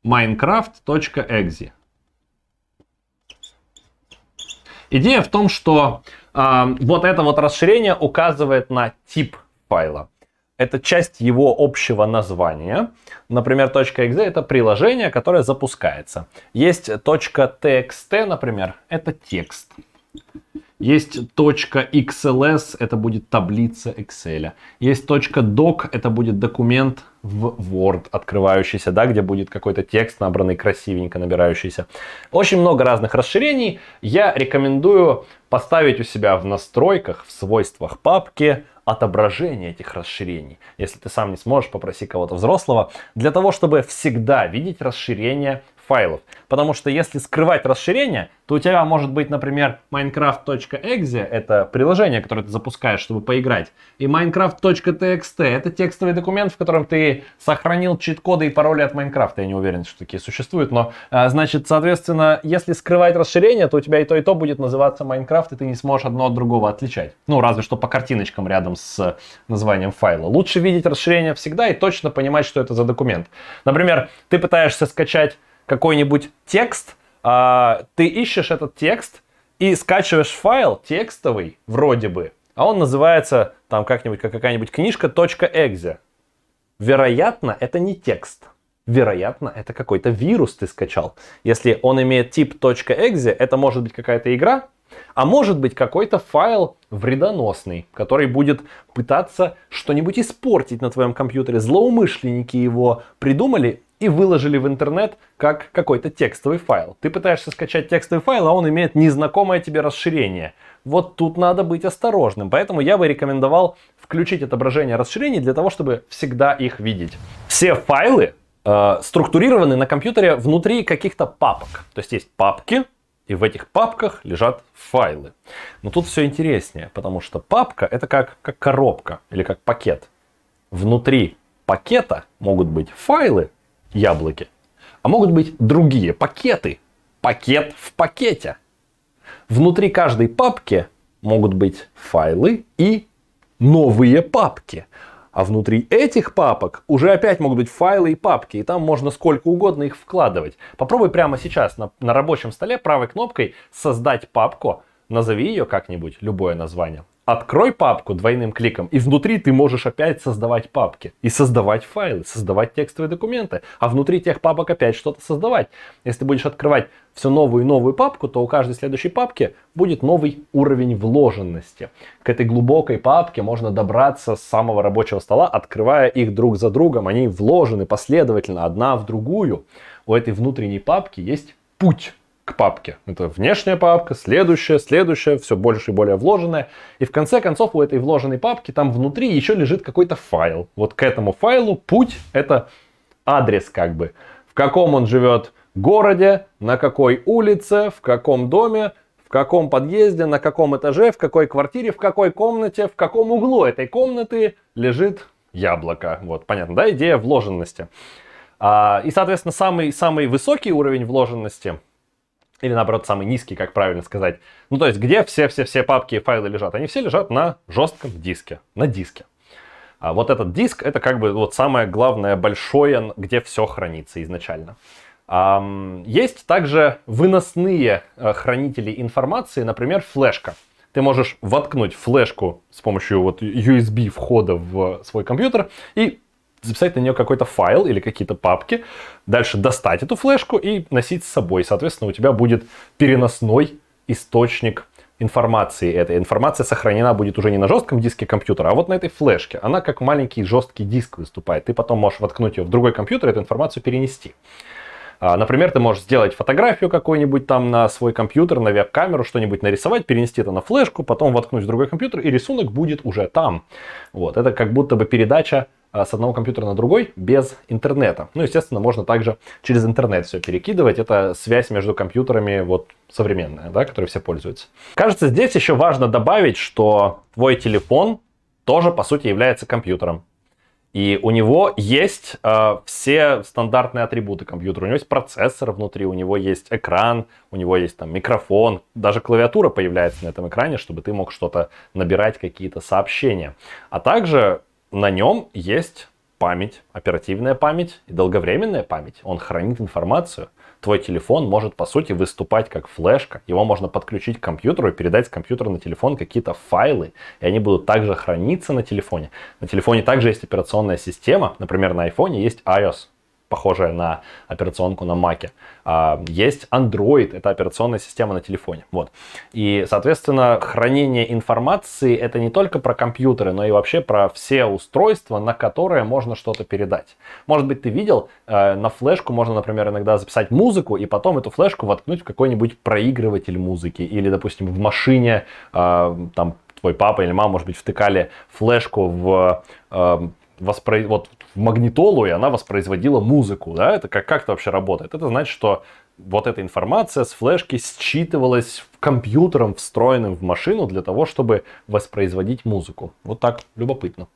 Minecraft.exe. Идея в том, что вот это вот расширение указывает на тип файла. Это часть его общего названия. Например, .exe это приложение, которое запускается. Есть .txt, например, это текст. Есть .xls, это будет таблица Excel. Есть .doc, это будет документ в Word открывающийся, да, где будет какой-то текст набранный красивенько, набирающийся. Очень много разных расширений. Я рекомендую поставить у себя в настройках, в свойствах папки отображение этих расширений. Если ты сам не сможешь, попроси кого-то взрослого, для того, чтобы всегда видеть расширение файлов. Потому что если скрывать расширение, то у тебя может быть, например, minecraft.exe, это приложение, которое ты запускаешь, чтобы поиграть, и minecraft.txt, это текстовый документ, в котором ты сохранил чит-коды и пароли от Minecraft. Я не уверен, что такие существуют, но, а, значит, соответственно, если скрывать расширение, то у тебя и то, и то будет называться Minecraft, и ты не сможешь одно от другого отличать. Ну, разве что по картиночкам рядом с названием файла. Лучше видеть расширение всегда и точно понимать, что это за документ. Например, ты пытаешься скачать какой-нибудь текст, а, ты ищешь этот текст и скачиваешь файл текстовый, вроде бы, а он называется там как-нибудь, как какая-нибудь книжка .exe. Вероятно, это не текст. Вероятно, это какой-то вирус ты скачал. Если он имеет тип .exe, это может быть какая-то игра, а может быть какой-то файл вредоносный, который будет пытаться что-нибудь испортить на твоем компьютере. Злоумышленники его придумали и выложили в интернет как какой-то текстовый файл. Ты пытаешься скачать текстовый файл, а он имеет незнакомое тебе расширение. Вот тут надо быть осторожным, поэтому я бы рекомендовал включить отображение расширений для того, чтобы всегда их видеть. Все файлы э, структурированы на компьютере внутри каких-то папок. То есть есть папки, и в этих папках лежат файлы. Но тут все интереснее, потому что папка это как, как коробка или как пакет. Внутри пакета могут быть файлы, яблоки. А могут быть другие пакеты. Пакет в пакете. Внутри каждой папки могут быть файлы и новые папки. А внутри этих папок уже опять могут быть файлы и папки, и там можно сколько угодно их вкладывать. Попробуй прямо сейчас на, на рабочем столе правой кнопкой создать папку, назови ее как-нибудь, любое название. Открой папку двойным кликом, и внутри ты можешь опять создавать папки, и создавать файлы, создавать текстовые документы, а внутри тех папок опять что-то создавать. Если ты будешь открывать всю новую и новую папку, то у каждой следующей папки будет новый уровень вложенности. К этой глубокой папке можно добраться с самого рабочего стола, открывая их друг за другом. Они вложены последовательно, одна в другую. У этой внутренней папки есть путь к папке. Это внешняя папка, следующая, следующая, все больше и более вложенная. И в конце концов у этой вложенной папки там внутри еще лежит какой-то файл. Вот к этому файлу путь это адрес как бы. В каком он живет городе, на какой улице, в каком доме, в каком подъезде, на каком этаже, в какой квартире, в какой комнате, в каком углу этой комнаты лежит яблоко. Вот, понятно, да, идея вложенности. А, и, соответственно, самый, самый высокий уровень вложенности – или наоборот самый низкий, как правильно сказать. Ну то есть где все-все-все папки и файлы лежат? Они все лежат на жестком диске, на диске. А вот этот диск это как бы вот самое главное большое, где все хранится изначально. Есть также выносные хранители информации, например, флешка. Ты можешь воткнуть флешку с помощью вот USB входа в свой компьютер и записать на нее какой-то файл или какие-то папки, дальше достать эту флешку и носить с собой. Соответственно, у тебя будет переносной источник информации этой. Информация сохранена будет уже не на жестком диске компьютера, а вот на этой флешке. Она как маленький жесткий диск выступает. Ты потом можешь воткнуть ее в другой компьютер и эту информацию перенести. А, например, ты можешь сделать фотографию какую-нибудь там на свой компьютер, на веб-камеру, что-нибудь нарисовать, перенести это на флешку, потом воткнуть в другой компьютер, и рисунок будет уже там. Вот, это как будто бы передача а, с одного компьютера на другой без интернета. Ну, естественно, можно также через интернет все перекидывать. Это связь между компьютерами вот современная, да, которой все пользуются. Кажется, здесь еще важно добавить, что твой телефон тоже, по сути, является компьютером. И у него есть э, все стандартные атрибуты компьютера. У него есть процессор внутри, у него есть экран, у него есть там микрофон, даже клавиатура появляется на этом экране, чтобы ты мог что-то набирать, какие-то сообщения. А также на нем есть память, оперативная память и долговременная память. Он хранит информацию. Твой телефон может, по сути, выступать как флешка. Его можно подключить к компьютеру и передать с компьютера на телефон какие-то файлы. И они будут также храниться на телефоне. На телефоне также есть операционная система. Например, на iPhone есть iOS похожая на операционку на Маке. А, есть Android, это операционная система на телефоне. Вот. И, соответственно, хранение информации это не только про компьютеры, но и вообще про все устройства, на которые можно что-то передать. Может быть, ты видел, э, на флешку можно, например, иногда записать музыку и потом эту флешку воткнуть в какой-нибудь проигрыватель музыки или, допустим, в машине э, там твой папа или мама, может быть, втыкали флешку в э, воспро... вот в магнитолу, и она воспроизводила музыку. Да? Это как, как это вообще работает? Это значит, что вот эта информация с флешки считывалась компьютером, встроенным в машину для того, чтобы воспроизводить музыку. Вот так любопытно.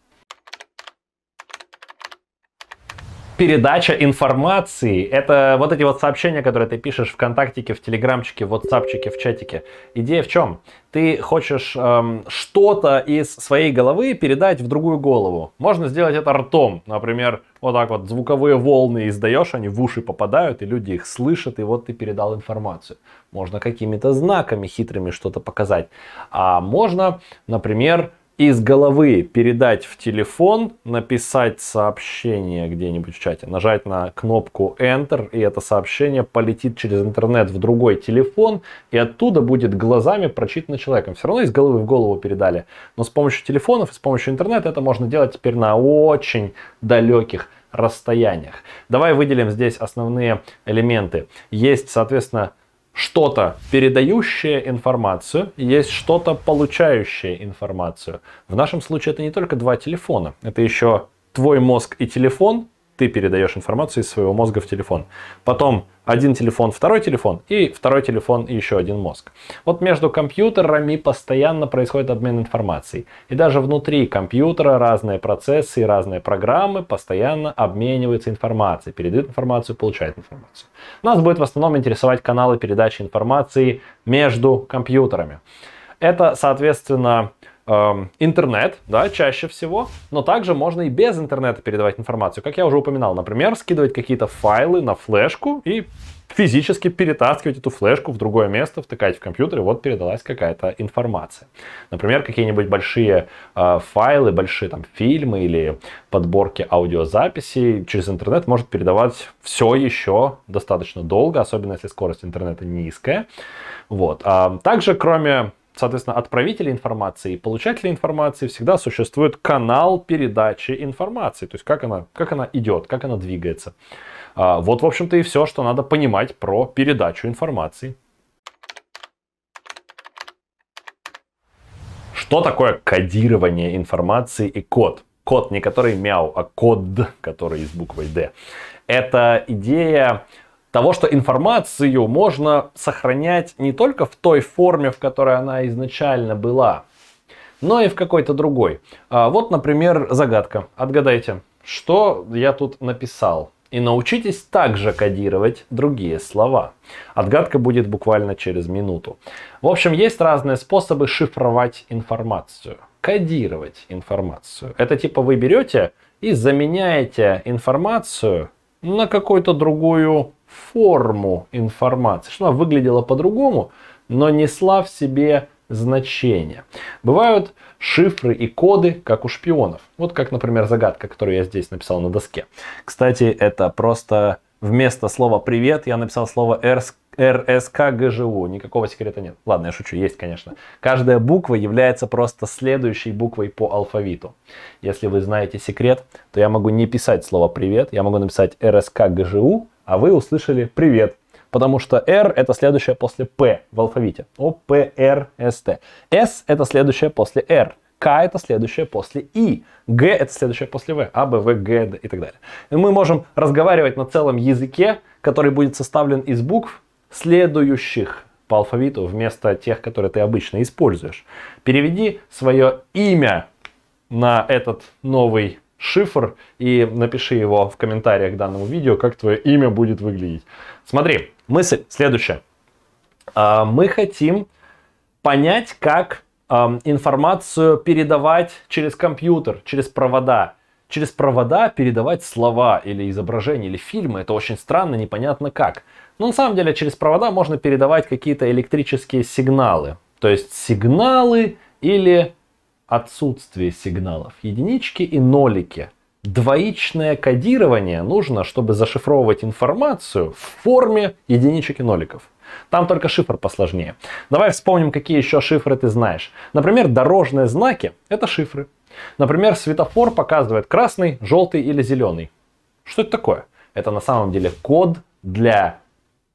передача информации. Это вот эти вот сообщения, которые ты пишешь в ВКонтактике, в Телеграмчике, в WhatsAppчике, в чатике. Идея в чем? Ты хочешь эм, что-то из своей головы передать в другую голову. Можно сделать это ртом. Например, вот так вот звуковые волны издаешь, они в уши попадают, и люди их слышат, и вот ты передал информацию. Можно какими-то знаками хитрыми что-то показать. А можно, например, из головы передать в телефон, написать сообщение где-нибудь в чате, нажать на кнопку Enter, и это сообщение полетит через интернет в другой телефон, и оттуда будет глазами прочитано человеком. Все равно из головы в голову передали. Но с помощью телефонов и с помощью интернета это можно делать теперь на очень далеких расстояниях. Давай выделим здесь основные элементы. Есть, соответственно, что-то передающее информацию, есть что-то получающее информацию. В нашем случае это не только два телефона, это еще твой мозг и телефон, ты передаешь информацию из своего мозга в телефон. Потом один телефон, второй телефон, и второй телефон, и еще один мозг. Вот между компьютерами постоянно происходит обмен информацией. И даже внутри компьютера разные процессы и разные программы постоянно обмениваются информацией, передают информацию, получают информацию. Нас будет в основном интересовать каналы передачи информации между компьютерами. Это, соответственно, интернет, да, чаще всего, но также можно и без интернета передавать информацию, как я уже упоминал. Например, скидывать какие-то файлы на флешку и физически перетаскивать эту флешку в другое место, втыкать в компьютер, и вот передалась какая-то информация. Например, какие-нибудь большие э, файлы, большие там фильмы или подборки аудиозаписей через интернет может передавать все еще достаточно долго, особенно если скорость интернета низкая. Вот. А также, кроме соответственно, отправителя информации и получателя информации всегда существует канал передачи информации. То есть, как она, как она идет, как она двигается. А, вот, в общем-то, и все, что надо понимать про передачу информации. Что такое кодирование информации и код? Код не который мяу, а код, который из буквы D. Это идея того, что информацию можно сохранять не только в той форме, в которой она изначально была, но и в какой-то другой. А, вот, например, загадка. Отгадайте, что я тут написал. И научитесь также кодировать другие слова. Отгадка будет буквально через минуту. В общем, есть разные способы шифровать информацию. Кодировать информацию. Это типа вы берете и заменяете информацию на какую-то другую форму информации, что она выглядела по-другому, но несла в себе значение. Бывают шифры и коды, как у шпионов. Вот как, например, загадка, которую я здесь написал на доске. Кстати, это просто вместо слова «привет» я написал слово «эрск» РСК ГЖУ. Никакого секрета нет. Ладно, я шучу, есть, конечно. Каждая буква является просто следующей буквой по алфавиту. Если вы знаете секрет, то я могу не писать слово «привет», я могу написать РСК ГЖУ, а вы услышали «привет», потому что R это следующее после P в алфавите. О, P, R, S, T. S это следующее после R. К это следующее после И. Г это следующее после В. А, Б, В, Г и так далее. И мы можем разговаривать на целом языке, который будет составлен из букв, следующих по алфавиту вместо тех, которые ты обычно используешь. Переведи свое имя на этот новый шифр и напиши его в комментариях к данному видео, как твое имя будет выглядеть. Смотри, мысль следующая. А, мы хотим понять, как информацию передавать через компьютер, через провода. Через провода передавать слова или изображения или фильмы. Это очень странно, непонятно как. Но ну, на самом деле через провода можно передавать какие-то электрические сигналы. То есть сигналы или отсутствие сигналов. Единички и нолики. Двоичное кодирование нужно, чтобы зашифровывать информацию в форме единичек и ноликов. Там только шифр посложнее. Давай вспомним, какие еще шифры ты знаешь. Например, дорожные знаки – это шифры. Например, светофор показывает красный, желтый или зеленый. Что это такое? Это на самом деле код для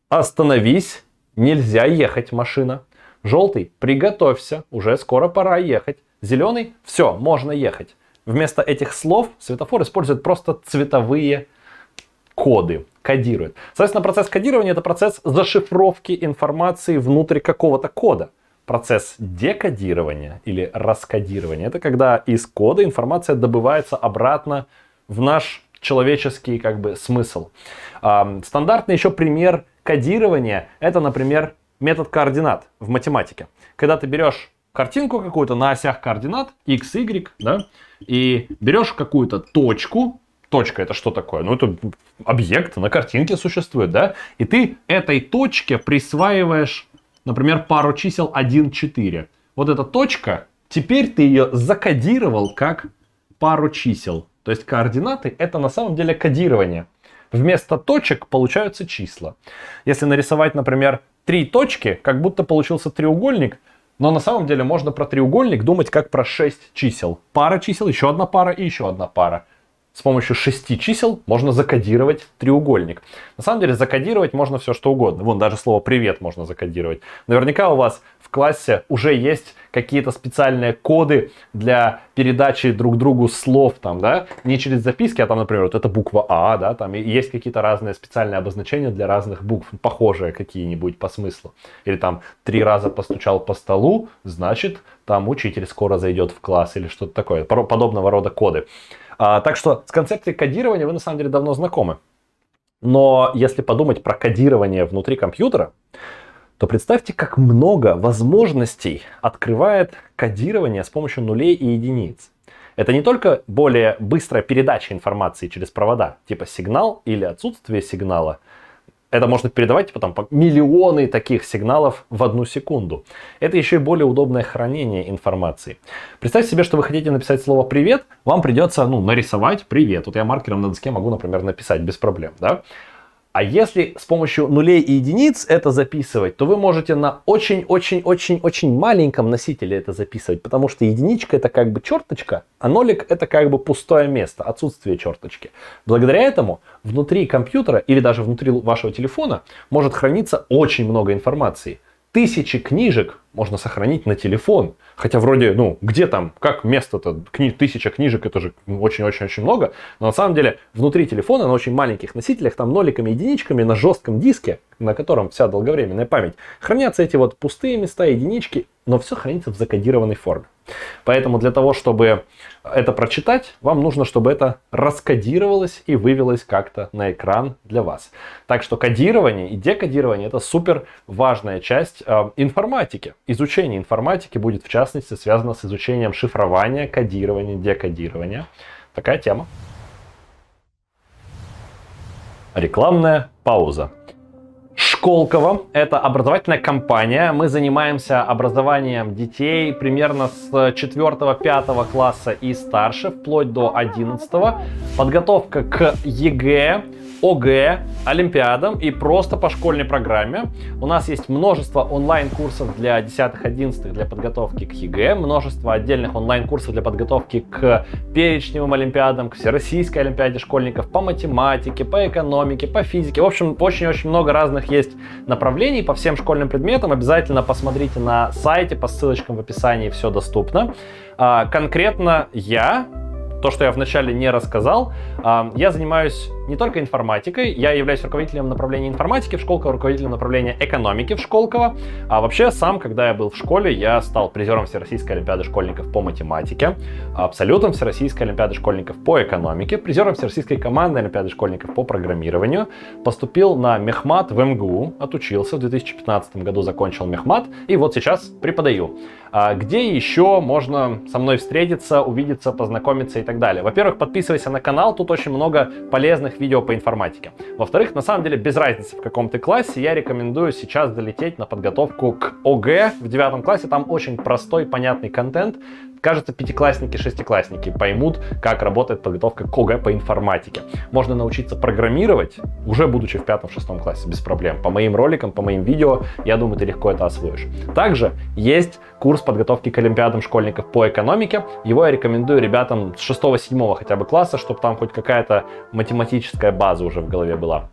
Остановись, нельзя ехать машина. Желтый, приготовься, уже скоро пора ехать. Зеленый, все, можно ехать. Вместо этих слов светофор использует просто цветовые коды, кодирует. Соответственно, процесс кодирования это процесс зашифровки информации внутрь какого-то кода. Процесс декодирования или раскодирования это когда из кода информация добывается обратно в наш человеческий как бы смысл. Стандартный еще пример Кодирование — это, например, метод координат в математике. Когда ты берешь картинку какую-то на осях координат x, y, да, и берешь какую-то точку, точка это что такое? Ну, это объект на картинке существует, да, и ты этой точке присваиваешь, например, пару чисел 1, 4. Вот эта точка, теперь ты ее закодировал как пару чисел. То есть координаты это на самом деле кодирование. Вместо точек получаются числа. Если нарисовать, например, три точки, как будто получился треугольник, но на самом деле можно про треугольник думать как про шесть чисел. Пара чисел, еще одна пара и еще одна пара. С помощью шести чисел можно закодировать треугольник. На самом деле закодировать можно все что угодно. Вон даже слово «привет» можно закодировать. Наверняка у вас в классе уже есть какие-то специальные коды для передачи друг другу слов, там, да, не через записки, а там, например, вот это буква А, да, там и есть какие-то разные специальные обозначения для разных букв, похожие какие-нибудь по смыслу. Или там три раза постучал по столу, значит, там учитель скоро зайдет в класс или что-то такое, подобного рода коды. А, так что с концепцией кодирования вы на самом деле давно знакомы. Но если подумать про кодирование внутри компьютера, то представьте, как много возможностей открывает кодирование с помощью нулей и единиц. Это не только более быстрая передача информации через провода, типа сигнал или отсутствие сигнала. Это можно передавать типа, там, миллионы таких сигналов в одну секунду. Это еще и более удобное хранение информации. Представьте себе, что вы хотите написать слово «привет», вам придется ну, нарисовать «привет». Вот я маркером на доске могу, например, написать без проблем. Да? А если с помощью нулей и единиц это записывать, то вы можете на очень-очень-очень-очень маленьком носителе это записывать, потому что единичка это как бы черточка, а нолик это как бы пустое место, отсутствие черточки. Благодаря этому внутри компьютера или даже внутри вашего телефона может храниться очень много информации – тысячи книжек можно сохранить на телефон. Хотя вроде, ну, где там, как место-то, кни, тысяча книжек, это же ну, очень-очень-очень много. Но на самом деле внутри телефона на очень маленьких носителях, там ноликами, единичками на жестком диске, на котором вся долговременная память, хранятся эти вот пустые места, единички, но все хранится в закодированной форме. Поэтому для того, чтобы это прочитать, вам нужно, чтобы это раскодировалось и вывелось как-то на экран для вас. Так что кодирование и декодирование это супер важная часть э, информатики. Изучение информатики будет в частности связано с изучением шифрования, кодирования, декодирования. Такая тема. Рекламная пауза. Школково. Это образовательная компания. Мы занимаемся образованием детей примерно с 4-5 класса и старше, вплоть до 11. Подготовка к ЕГЭ ОГЭ, Олимпиадам и просто по школьной программе. У нас есть множество онлайн-курсов для 10-11 для подготовки к ЕГЭ, множество отдельных онлайн-курсов для подготовки к перечневым Олимпиадам, к Всероссийской Олимпиаде школьников по математике, по экономике, по физике. В общем, очень-очень много разных есть направлений по всем школьным предметам. Обязательно посмотрите на сайте по ссылочкам в описании, все доступно. А, конкретно я, то, что я вначале не рассказал, а, я занимаюсь не только информатикой. Я являюсь руководителем направления информатики в Школково, руководителем направления экономики в Школково. А вообще сам, когда я был в школе, я стал призером Всероссийской Олимпиады школьников по математике, абсолютом Всероссийской Олимпиады школьников по экономике, призером Всероссийской команды Олимпиады школьников по программированию. Поступил на мехмат в МГУ, отучился в 2015 году, закончил мехмат и вот сейчас преподаю. А где еще можно со мной встретиться, увидеться, познакомиться и так далее? Во-первых, подписывайся на канал, тут очень много полезных видео по информатике. Во-вторых, на самом деле без разницы в каком ты классе, я рекомендую сейчас долететь на подготовку к ОГЭ в девятом классе. Там очень простой, понятный контент, Кажется, пятиклассники, шестиклассники поймут, как работает подготовка к ОГЭ по информатике. Можно научиться программировать, уже будучи в пятом-шестом классе, без проблем. По моим роликам, по моим видео, я думаю, ты легко это освоишь. Также есть курс подготовки к олимпиадам школьников по экономике. Его я рекомендую ребятам с 6-7 хотя бы класса, чтобы там хоть какая-то математическая база уже в голове была.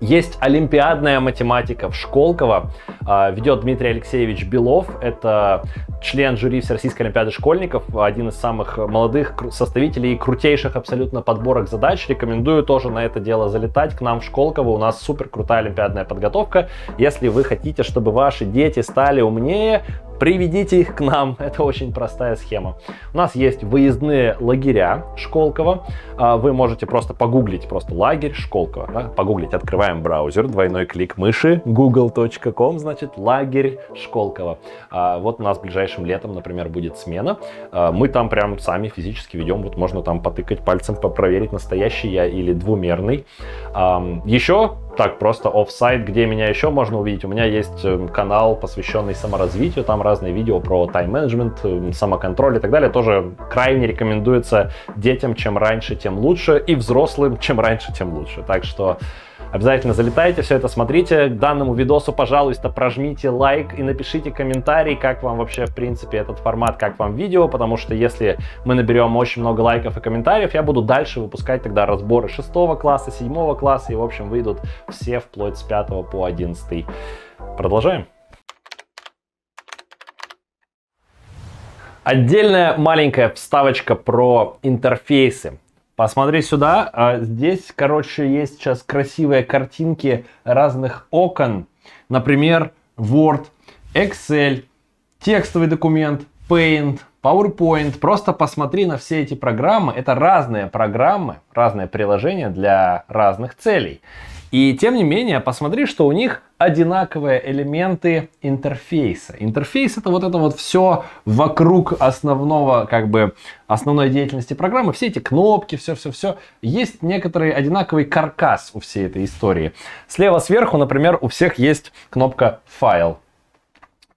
Есть олимпиадная математика в Школково, а, ведет Дмитрий Алексеевич Белов, это член жюри Всероссийской Олимпиады школьников, один из самых молодых составителей и крутейших абсолютно подборок задач. Рекомендую тоже на это дело залетать к нам в Школково, у нас супер крутая олимпиадная подготовка. Если вы хотите, чтобы ваши дети стали умнее, Приведите их к нам, это очень простая схема. У нас есть выездные лагеря Школково, а, вы можете просто погуглить, просто лагерь Школково, да? погуглить, открываем браузер, двойной клик мыши, google.com, значит, лагерь Школково. А, вот у нас ближайшим летом, например, будет смена, а, мы там прям сами физически ведем, вот можно там потыкать пальцем, попроверить настоящий я или двумерный. Еще так просто офсайт, где меня еще можно увидеть. У меня есть э, канал, посвященный саморазвитию, там разные видео про тайм-менеджмент, э, самоконтроль и так далее. Тоже крайне рекомендуется детям, чем раньше, тем лучше, и взрослым, чем раньше, тем лучше. Так что Обязательно залетайте, все это смотрите. К данному видосу, пожалуйста, прожмите лайк и напишите комментарий, как вам вообще, в принципе, этот формат, как вам видео, потому что если мы наберем очень много лайков и комментариев, я буду дальше выпускать тогда разборы 6 класса, 7 класса, и, в общем, выйдут все вплоть с 5 по 11. Продолжаем. Отдельная маленькая вставочка про интерфейсы. Посмотри сюда. А, здесь, короче, есть сейчас красивые картинки разных окон. Например, Word, Excel, текстовый документ, Paint, PowerPoint. Просто посмотри на все эти программы. Это разные программы, разные приложения для разных целей. И тем не менее, посмотри, что у них одинаковые элементы интерфейса. Интерфейс это вот это вот все вокруг основного, как бы, основной деятельности программы. Все эти кнопки, все-все-все. Есть некоторый одинаковый каркас у всей этой истории. Слева сверху, например, у всех есть кнопка «Файл».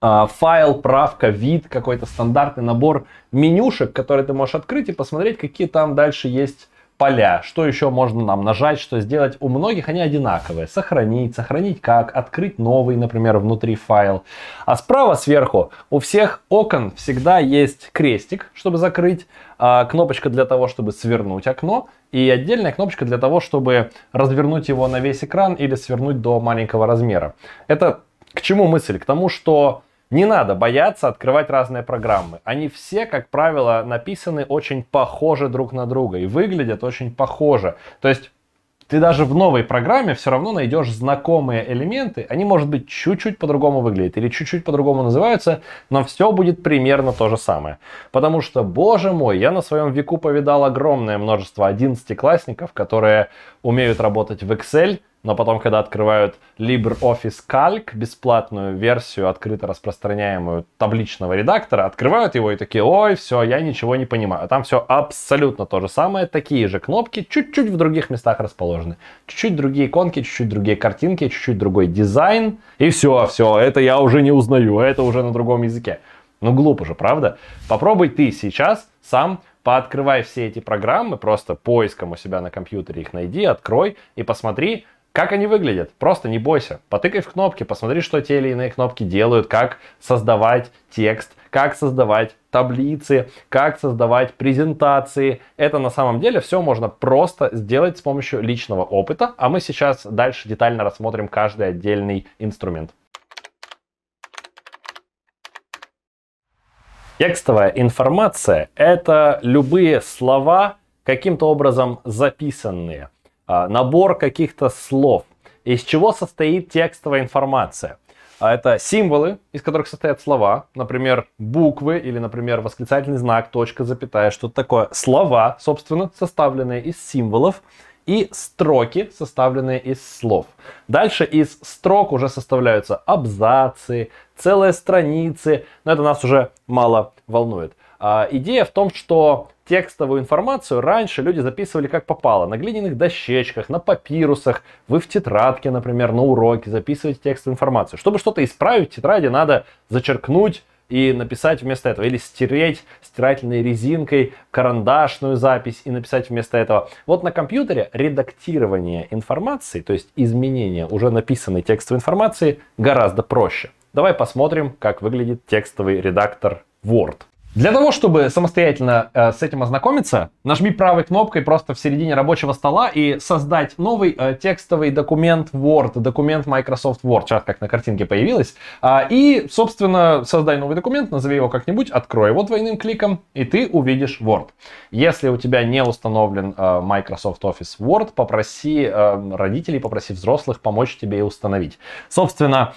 А, Файл, правка, вид, какой-то стандартный набор менюшек, которые ты можешь открыть и посмотреть, какие там дальше есть поля, что еще можно нам нажать, что сделать. У многих они одинаковые. Сохранить, сохранить как, открыть новый, например, внутри файл. А справа сверху у всех окон всегда есть крестик, чтобы закрыть, а, кнопочка для того, чтобы свернуть окно, и отдельная кнопочка для того, чтобы развернуть его на весь экран или свернуть до маленького размера. Это к чему мысль? К тому, что не надо бояться открывать разные программы. Они все, как правило, написаны очень похожи друг на друга и выглядят очень похоже. То есть ты даже в новой программе все равно найдешь знакомые элементы. Они, может быть, чуть-чуть по-другому выглядят или чуть-чуть по-другому называются, но все будет примерно то же самое. Потому что, боже мой, я на своем веку повидал огромное множество одиннадцатиклассников, которые умеют работать в Excel, но потом, когда открывают LibreOffice Calc, бесплатную версию открыто распространяемую табличного редактора, открывают его и такие, ой, все, я ничего не понимаю. там все абсолютно то же самое, такие же кнопки, чуть-чуть в других местах расположены. Чуть-чуть другие иконки, чуть-чуть другие картинки, чуть-чуть другой дизайн, и все, все, это я уже не узнаю, это уже на другом языке. Ну глупо же, правда? Попробуй ты сейчас сам пооткрывай все эти программы, просто поиском у себя на компьютере их найди, открой и посмотри, как они выглядят? Просто не бойся. Потыкай в кнопки, посмотри, что те или иные кнопки делают, как создавать текст, как создавать таблицы, как создавать презентации. Это на самом деле все можно просто сделать с помощью личного опыта, а мы сейчас дальше детально рассмотрим каждый отдельный инструмент. Текстовая информация – это любые слова, каким-то образом записанные – а, набор каких-то слов. Из чего состоит текстовая информация? А, это символы, из которых состоят слова, например, буквы или, например, восклицательный знак, точка, запятая, что-то такое. Слова, собственно, составленные из символов и строки, составленные из слов. Дальше из строк уже составляются абзацы, целые страницы, но это нас уже мало волнует. А, идея в том, что текстовую информацию раньше люди записывали как попало, на глиняных дощечках, на папирусах, вы в тетрадке, например, на уроке записываете текстовую информацию. Чтобы что-то исправить в тетради, надо зачеркнуть и написать вместо этого. Или стереть стирательной резинкой карандашную запись и написать вместо этого. Вот на компьютере редактирование информации, то есть изменение уже написанной текстовой информации, гораздо проще. Давай посмотрим, как выглядит текстовый редактор Word. Для того, чтобы самостоятельно э, с этим ознакомиться, нажми правой кнопкой просто в середине рабочего стола и создать новый э, текстовый документ Word, документ Microsoft Word, сейчас как на картинке появилось. Э, и, собственно, создай новый документ, назови его как-нибудь, открой его двойным кликом, и ты увидишь Word. Если у тебя не установлен э, Microsoft Office Word, попроси э, родителей, попроси взрослых помочь тебе и установить. Собственно,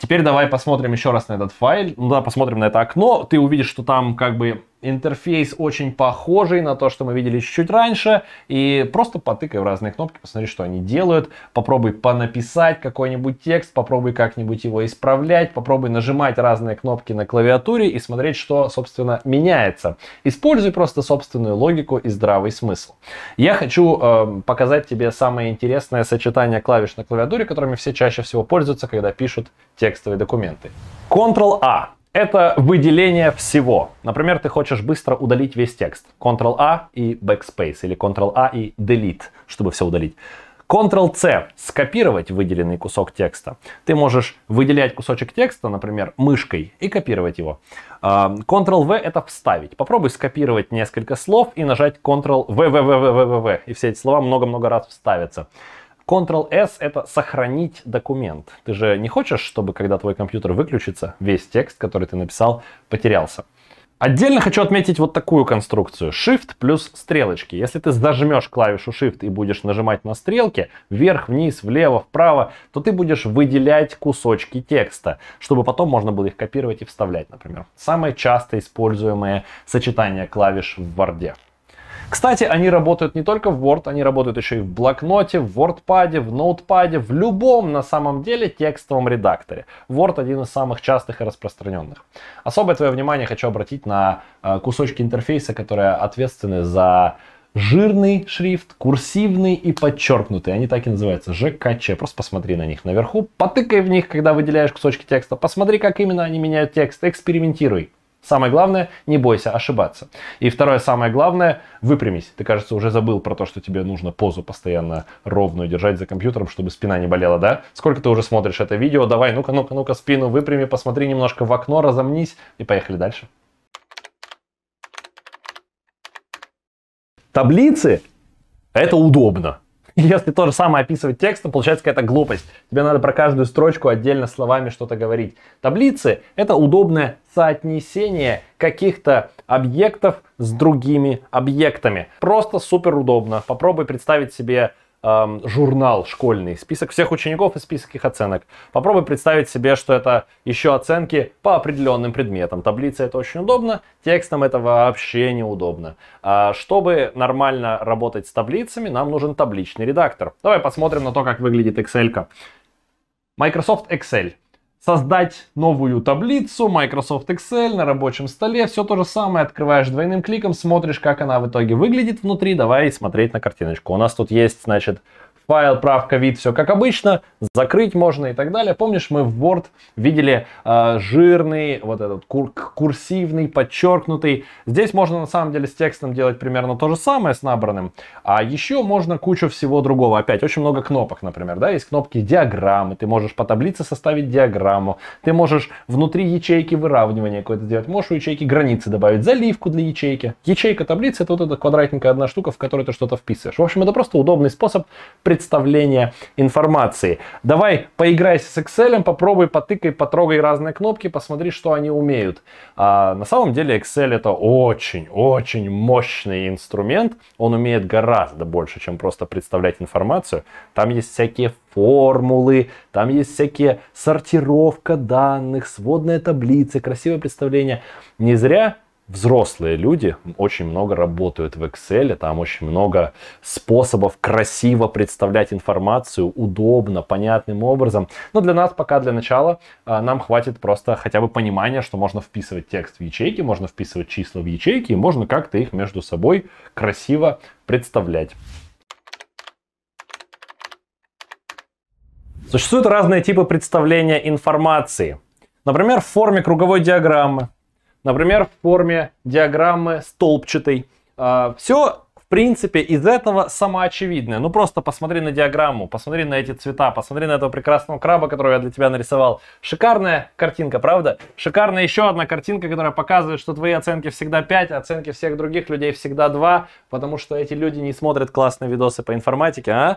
Теперь давай посмотрим еще раз на этот файл. Ну да, посмотрим на это окно. Ты увидишь, что там как бы интерфейс очень похожий на то, что мы видели чуть раньше. И просто потыкай в разные кнопки, посмотри, что они делают. Попробуй понаписать какой-нибудь текст, попробуй как-нибудь его исправлять, попробуй нажимать разные кнопки на клавиатуре и смотреть, что, собственно, меняется. Используй просто собственную логику и здравый смысл. Я хочу э, показать тебе самое интересное сочетание клавиш на клавиатуре, которыми все чаще всего пользуются, когда пишут текстовые документы. Ctrl-A это выделение всего. Например, ты хочешь быстро удалить весь текст. Ctrl-A и Backspace или Ctrl-A и Delete, чтобы все удалить. Ctrl-C – скопировать выделенный кусок текста. Ты можешь выделять кусочек текста, например, мышкой, и копировать его. Ctrl-V а, – это вставить. Попробуй скопировать несколько слов и нажать Ctrl-V, V, V, V, V, V, и все эти слова много-много раз вставятся. Ctrl-S — это сохранить документ. Ты же не хочешь, чтобы когда твой компьютер выключится, весь текст, который ты написал, потерялся. Отдельно хочу отметить вот такую конструкцию. Shift плюс стрелочки. Если ты зажмешь клавишу Shift и будешь нажимать на стрелки, вверх, вниз, влево, вправо, то ты будешь выделять кусочки текста, чтобы потом можно было их копировать и вставлять, например. Самое часто используемое сочетание клавиш в Word. Кстати, они работают не только в Word, они работают еще и в блокноте, в WordPad, в Notepad, в любом на самом деле текстовом редакторе. Word один из самых частых и распространенных. Особое твое внимание хочу обратить на э, кусочки интерфейса, которые ответственны за жирный шрифт, курсивный и подчеркнутый. Они так и называются, ЖКЧ. Просто посмотри на них наверху, потыкай в них, когда выделяешь кусочки текста, посмотри, как именно они меняют текст, экспериментируй. Самое главное, не бойся ошибаться. И второе, самое главное, выпрямись. Ты, кажется, уже забыл про то, что тебе нужно позу постоянно ровную держать за компьютером, чтобы спина не болела, да? Сколько ты уже смотришь это видео? Давай, ну-ка, ну-ка, ну-ка, спину выпрями, посмотри немножко в окно, разомнись и поехали дальше. Таблицы – это удобно. Если то же самое описывать текстом, получается какая-то глупость. Тебе надо про каждую строчку отдельно словами что-то говорить. Таблицы — это удобное соотнесение каких-то объектов с другими объектами. Просто супер удобно. Попробуй представить себе журнал школьный, список всех учеников и список их оценок. Попробуй представить себе, что это еще оценки по определенным предметам. Таблица это очень удобно, текстом это вообще неудобно. А чтобы нормально работать с таблицами, нам нужен табличный редактор. Давай посмотрим на то, как выглядит Excel. -ка. Microsoft Excel создать новую таблицу, Microsoft Excel на рабочем столе, все то же самое, открываешь двойным кликом, смотришь, как она в итоге выглядит внутри, давай смотреть на картиночку. У нас тут есть, значит, файл, правка, вид, все как обычно, закрыть можно и так далее. Помнишь, мы в Word видели э, жирный, вот этот кур курсивный, подчеркнутый. Здесь можно на самом деле с текстом делать примерно то же самое с набранным, а еще можно кучу всего другого. Опять, очень много кнопок, например, да, есть кнопки диаграммы, ты можешь по таблице составить диаграмму, ты можешь внутри ячейки выравнивание какое-то делать, можешь у ячейки границы добавить, заливку для ячейки. Ячейка таблицы это вот эта квадратненькая одна штука, в которую ты что-то вписываешь. В общем, это просто удобный способ пред представления информации. Давай поиграйся с Excel, попробуй, потыкай, потрогай разные кнопки, посмотри, что они умеют. А на самом деле Excel это очень-очень мощный инструмент. Он умеет гораздо больше, чем просто представлять информацию. Там есть всякие формулы, там есть всякие сортировка данных, сводные таблицы, красивое представление. Не зря взрослые люди очень много работают в Excel, там очень много способов красиво представлять информацию, удобно, понятным образом. Но для нас пока для начала а, нам хватит просто хотя бы понимания, что можно вписывать текст в ячейки, можно вписывать числа в ячейки, и можно как-то их между собой красиво представлять. Существуют разные типы представления информации. Например, в форме круговой диаграммы, например, в форме диаграммы столбчатой. А, Все, в принципе, из этого самоочевидное. Ну, просто посмотри на диаграмму, посмотри на эти цвета, посмотри на этого прекрасного краба, которого я для тебя нарисовал. Шикарная картинка, правда? Шикарная еще одна картинка, которая показывает, что твои оценки всегда 5, оценки всех других людей всегда 2, потому что эти люди не смотрят классные видосы по информатике, а?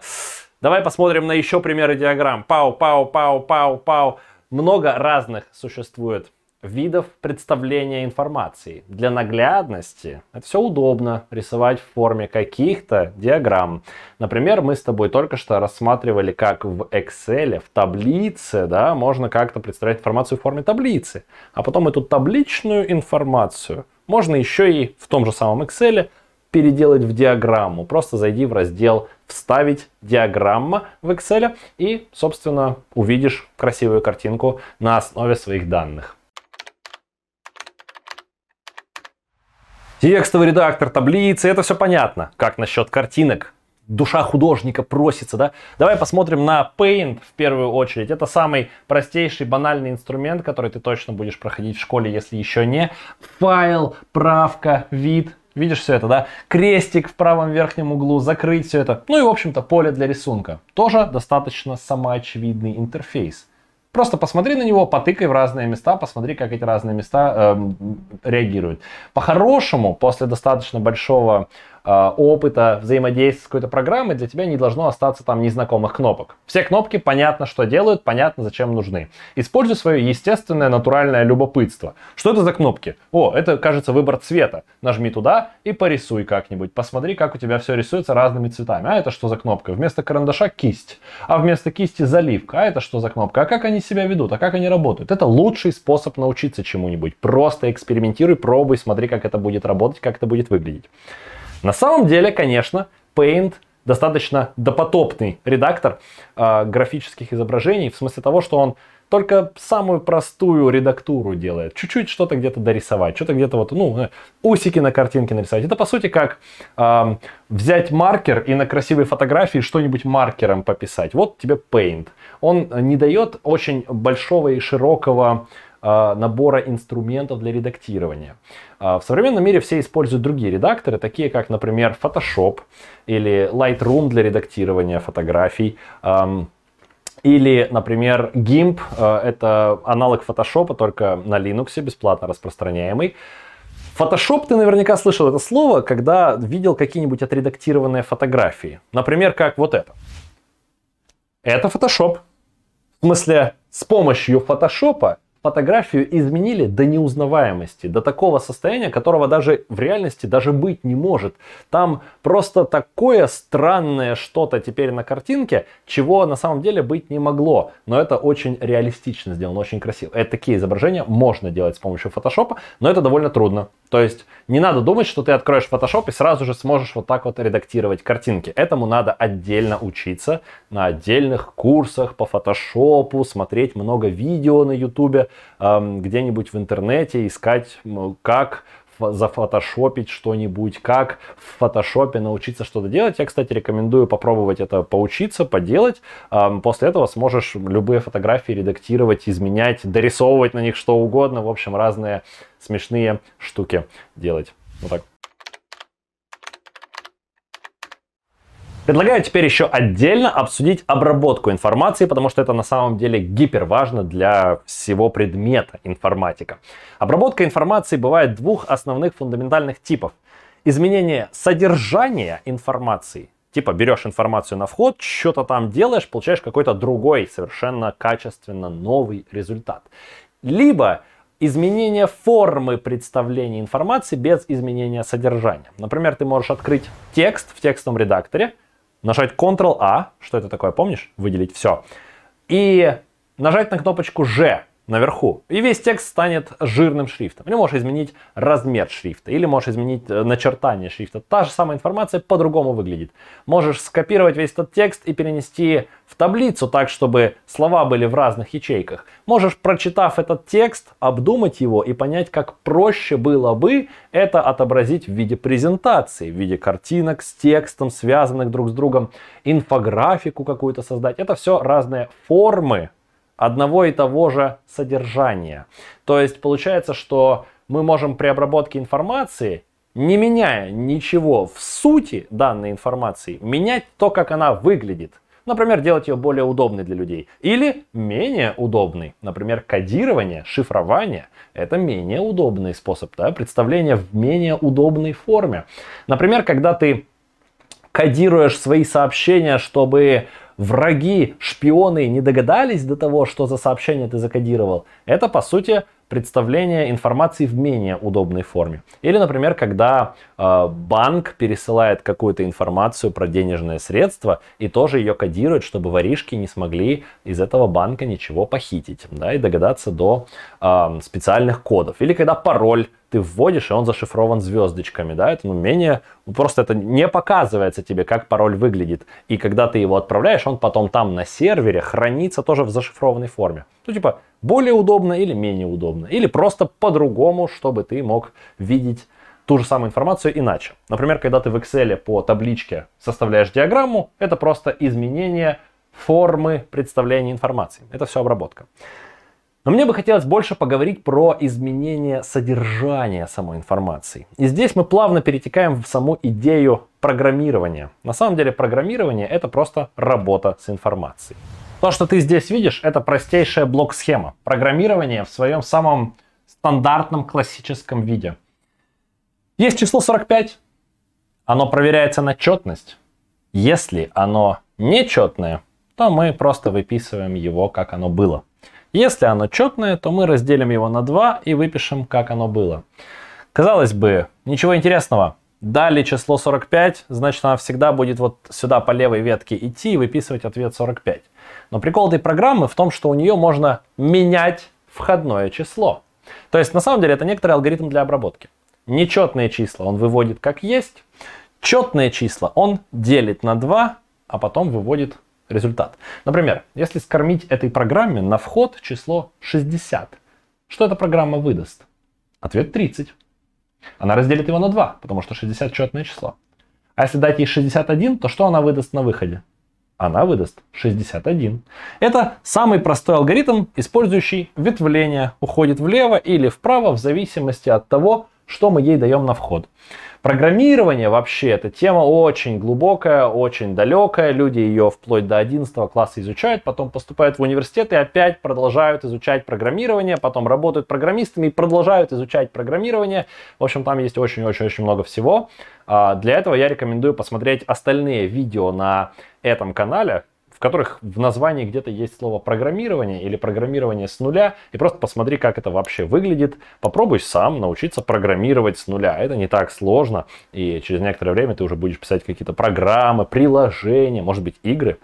Давай посмотрим на еще примеры диаграмм. Пау, пау, пау, пау, пау. Много разных существует видов представления информации. Для наглядности это все удобно рисовать в форме каких-то диаграмм. Например, мы с тобой только что рассматривали, как в Excel, в таблице, да, можно как-то представлять информацию в форме таблицы. А потом эту табличную информацию можно еще и в том же самом Excel переделать в диаграмму. Просто зайди в раздел «Вставить диаграмма» в Excel и, собственно, увидишь красивую картинку на основе своих данных. текстовый редактор, таблицы, это все понятно. Как насчет картинок? душа художника просится, да? Давай посмотрим на Paint в первую очередь. Это самый простейший, банальный инструмент, который ты точно будешь проходить в школе, если еще не. Файл, правка, вид. Видишь все это, да? Крестик в правом верхнем углу, закрыть все это. Ну и, в общем-то, поле для рисунка. Тоже достаточно самоочевидный интерфейс. Просто посмотри на него, потыкай в разные места, посмотри, как эти разные места э, реагируют. По-хорошему, после достаточно большого а, опыта взаимодействия с какой-то программой, для тебя не должно остаться там незнакомых кнопок. Все кнопки понятно, что делают, понятно, зачем нужны. Используй свое естественное, натуральное любопытство. Что это за кнопки? О, это, кажется, выбор цвета. Нажми туда и порисуй как-нибудь. Посмотри, как у тебя все рисуется разными цветами. А это что за кнопка? Вместо карандаша кисть. А вместо кисти заливка. А это что за кнопка? А как они себя ведут? А как они работают? Это лучший способ научиться чему-нибудь. Просто экспериментируй, пробуй, смотри, как это будет работать, как это будет выглядеть. На самом деле, конечно, Paint достаточно допотопный редактор э, графических изображений, в смысле того, что он только самую простую редактуру делает. Чуть-чуть что-то где-то дорисовать, что-то где-то вот, ну, э, усики на картинке нарисовать. Это, по сути, как э, взять маркер и на красивой фотографии что-нибудь маркером пописать. Вот тебе Paint. Он э, не дает очень большого и широкого Э, набора инструментов для редактирования. Э, в современном мире все используют другие редакторы, такие как, например, Photoshop или Lightroom для редактирования фотографий. Эм, или, например, GIMP, э, это аналог Photoshop, только на Linux, бесплатно распространяемый. Photoshop ты наверняка слышал это слово, когда видел какие-нибудь отредактированные фотографии. Например, как вот это. Это Photoshop. В смысле, с помощью Photoshop фотографию изменили до неузнаваемости, до такого состояния, которого даже в реальности даже быть не может. Там просто такое странное что-то теперь на картинке, чего на самом деле быть не могло. Но это очень реалистично сделано, очень красиво. Это такие изображения можно делать с помощью фотошопа, но это довольно трудно. То есть не надо думать, что ты откроешь Photoshop и сразу же сможешь вот так вот редактировать картинки. Этому надо отдельно учиться на отдельных курсах по Photoshop, смотреть много видео на YouTube, эм, где-нибудь в интернете, искать, как зафотошопить что-нибудь, как в фотошопе научиться что-то делать. Я, кстати, рекомендую попробовать это поучиться, поделать. После этого сможешь любые фотографии редактировать, изменять, дорисовывать на них что угодно. В общем, разные смешные штуки делать. Вот так. Предлагаю теперь еще отдельно обсудить обработку информации, потому что это на самом деле гиперважно для всего предмета информатика. Обработка информации бывает двух основных фундаментальных типов. Изменение содержания информации Типа берешь информацию на вход, что-то там делаешь, получаешь какой-то другой, совершенно качественно новый результат. Либо изменение формы представления информации без изменения содержания. Например, ты можешь открыть текст в текстовом редакторе, нажать Ctrl-A, что это такое, помнишь? Выделить все. И нажать на кнопочку G, наверху. И весь текст станет жирным шрифтом. Или можешь изменить размер шрифта, или можешь изменить э, начертание шрифта. Та же самая информация по-другому выглядит. Можешь скопировать весь этот текст и перенести в таблицу так, чтобы слова были в разных ячейках. Можешь, прочитав этот текст, обдумать его и понять, как проще было бы это отобразить в виде презентации, в виде картинок с текстом, связанных друг с другом, инфографику какую-то создать. Это все разные формы одного и того же содержания. То есть получается, что мы можем при обработке информации, не меняя ничего в сути данной информации, менять то, как она выглядит. Например, делать ее более удобной для людей. Или менее удобной. Например, кодирование, шифрование – это менее удобный способ да, представления в менее удобной форме. Например, когда ты кодируешь свои сообщения, чтобы враги, шпионы не догадались до того, что за сообщение ты закодировал, это, по сути, представление информации в менее удобной форме. Или, например, когда э, банк пересылает какую-то информацию про денежные средства и тоже ее кодирует, чтобы воришки не смогли из этого банка ничего похитить да, и догадаться до э, специальных кодов. Или когда пароль ты вводишь, и он зашифрован звездочками, да, это ну, менее, просто это не показывается тебе, как пароль выглядит, и когда ты его отправляешь, он потом там на сервере хранится тоже в зашифрованной форме. Ну, типа, более удобно или менее удобно, или просто по-другому, чтобы ты мог видеть ту же самую информацию иначе. Например, когда ты в Excel по табличке составляешь диаграмму, это просто изменение формы представления информации. Это все обработка. Но мне бы хотелось больше поговорить про изменение содержания самой информации. И здесь мы плавно перетекаем в саму идею программирования. На самом деле программирование это просто работа с информацией. То, что ты здесь видишь, это простейшая блок-схема. Программирование в своем самом стандартном классическом виде. Есть число 45. Оно проверяется на четность. Если оно нечетное, то мы просто выписываем его, как оно было. Если оно четное, то мы разделим его на 2 и выпишем, как оно было. Казалось бы, ничего интересного. Дали число 45, значит она всегда будет вот сюда по левой ветке идти и выписывать ответ 45. Но прикол этой программы в том, что у нее можно менять входное число. То есть на самом деле это некоторый алгоритм для обработки. Нечетные числа он выводит как есть, четные числа он делит на 2, а потом выводит результат. Например, если скормить этой программе на вход число 60, что эта программа выдаст? Ответ 30. Она разделит его на 2, потому что 60 четное число. А если дать ей 61, то что она выдаст на выходе? она выдаст 61. Это самый простой алгоритм, использующий ветвление. Уходит влево или вправо в зависимости от того, что мы ей даем на вход. Программирование вообще, эта тема очень глубокая, очень далекая. Люди ее вплоть до 11 класса изучают, потом поступают в университет и опять продолжают изучать программирование, потом работают программистами и продолжают изучать программирование. В общем, там есть очень-очень-очень много всего. А, для этого я рекомендую посмотреть остальные видео на этом канале, которых в названии где-то есть слово программирование или программирование с нуля, и просто посмотри, как это вообще выглядит. Попробуй сам научиться программировать с нуля. Это не так сложно, и через некоторое время ты уже будешь писать какие-то программы, приложения, может быть, игры.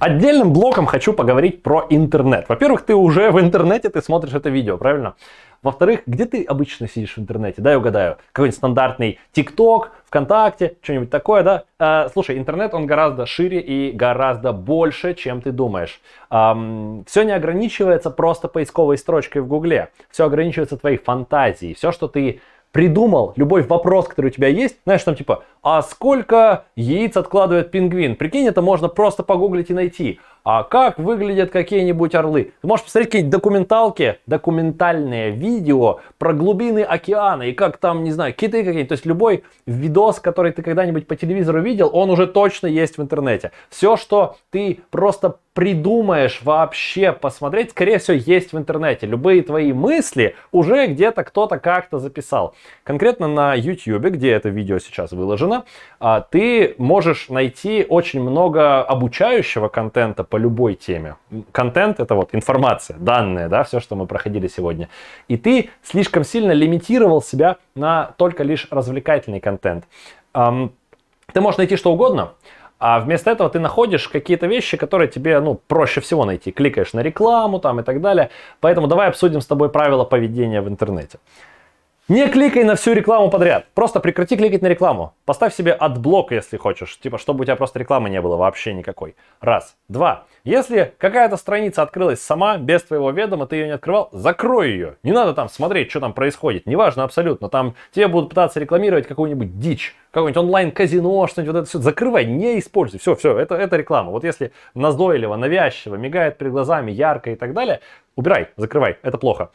Отдельным блоком хочу поговорить про интернет. Во-первых, ты уже в интернете, ты смотришь это видео, правильно? Во-вторых, где ты обычно сидишь в интернете? Дай угадаю. Какой-нибудь стандартный ТикТок, ВКонтакте, что-нибудь такое, да? Э, слушай, интернет, он гораздо шире и гораздо больше, чем ты думаешь. Эм, все не ограничивается просто поисковой строчкой в Гугле. Все ограничивается твоей фантазией. Все, что ты придумал, любой вопрос, который у тебя есть, знаешь, там типа, а сколько яиц откладывает пингвин. Прикинь, это можно просто погуглить и найти. А как выглядят какие-нибудь орлы? Ты можешь посмотреть какие-нибудь документалки, документальные видео про глубины океана и как там, не знаю, киты какие-нибудь. То есть любой видос, который ты когда-нибудь по телевизору видел, он уже точно есть в интернете. Все, что ты просто придумаешь вообще посмотреть, скорее всего, есть в интернете. Любые твои мысли уже где-то кто-то как-то записал. Конкретно на YouTube, где это видео сейчас выложено, условно, а, ты можешь найти очень много обучающего контента по любой теме. Контент — это вот информация, данные, да, все, что мы проходили сегодня. И ты слишком сильно лимитировал себя на только лишь развлекательный контент. Ты можешь найти что угодно, а вместо этого ты находишь какие-то вещи, которые тебе ну, проще всего найти. Кликаешь на рекламу там, и так далее. Поэтому давай обсудим с тобой правила поведения в интернете. Не кликай на всю рекламу подряд. Просто прекрати кликать на рекламу. Поставь себе отблок, если хочешь. Типа, чтобы у тебя просто рекламы не было вообще никакой. Раз. Два. Если какая-то страница открылась сама, без твоего ведома, ты ее не открывал, закрой ее. Не надо там смотреть, что там происходит. Неважно абсолютно. Там тебе будут пытаться рекламировать какую-нибудь дичь. Какое-нибудь онлайн-казино, что-нибудь вот это все. Закрывай, не используй. Все, все, это, это реклама. Вот если назойливо, навязчиво, мигает перед глазами, ярко и так далее, убирай, закрывай. Это плохо.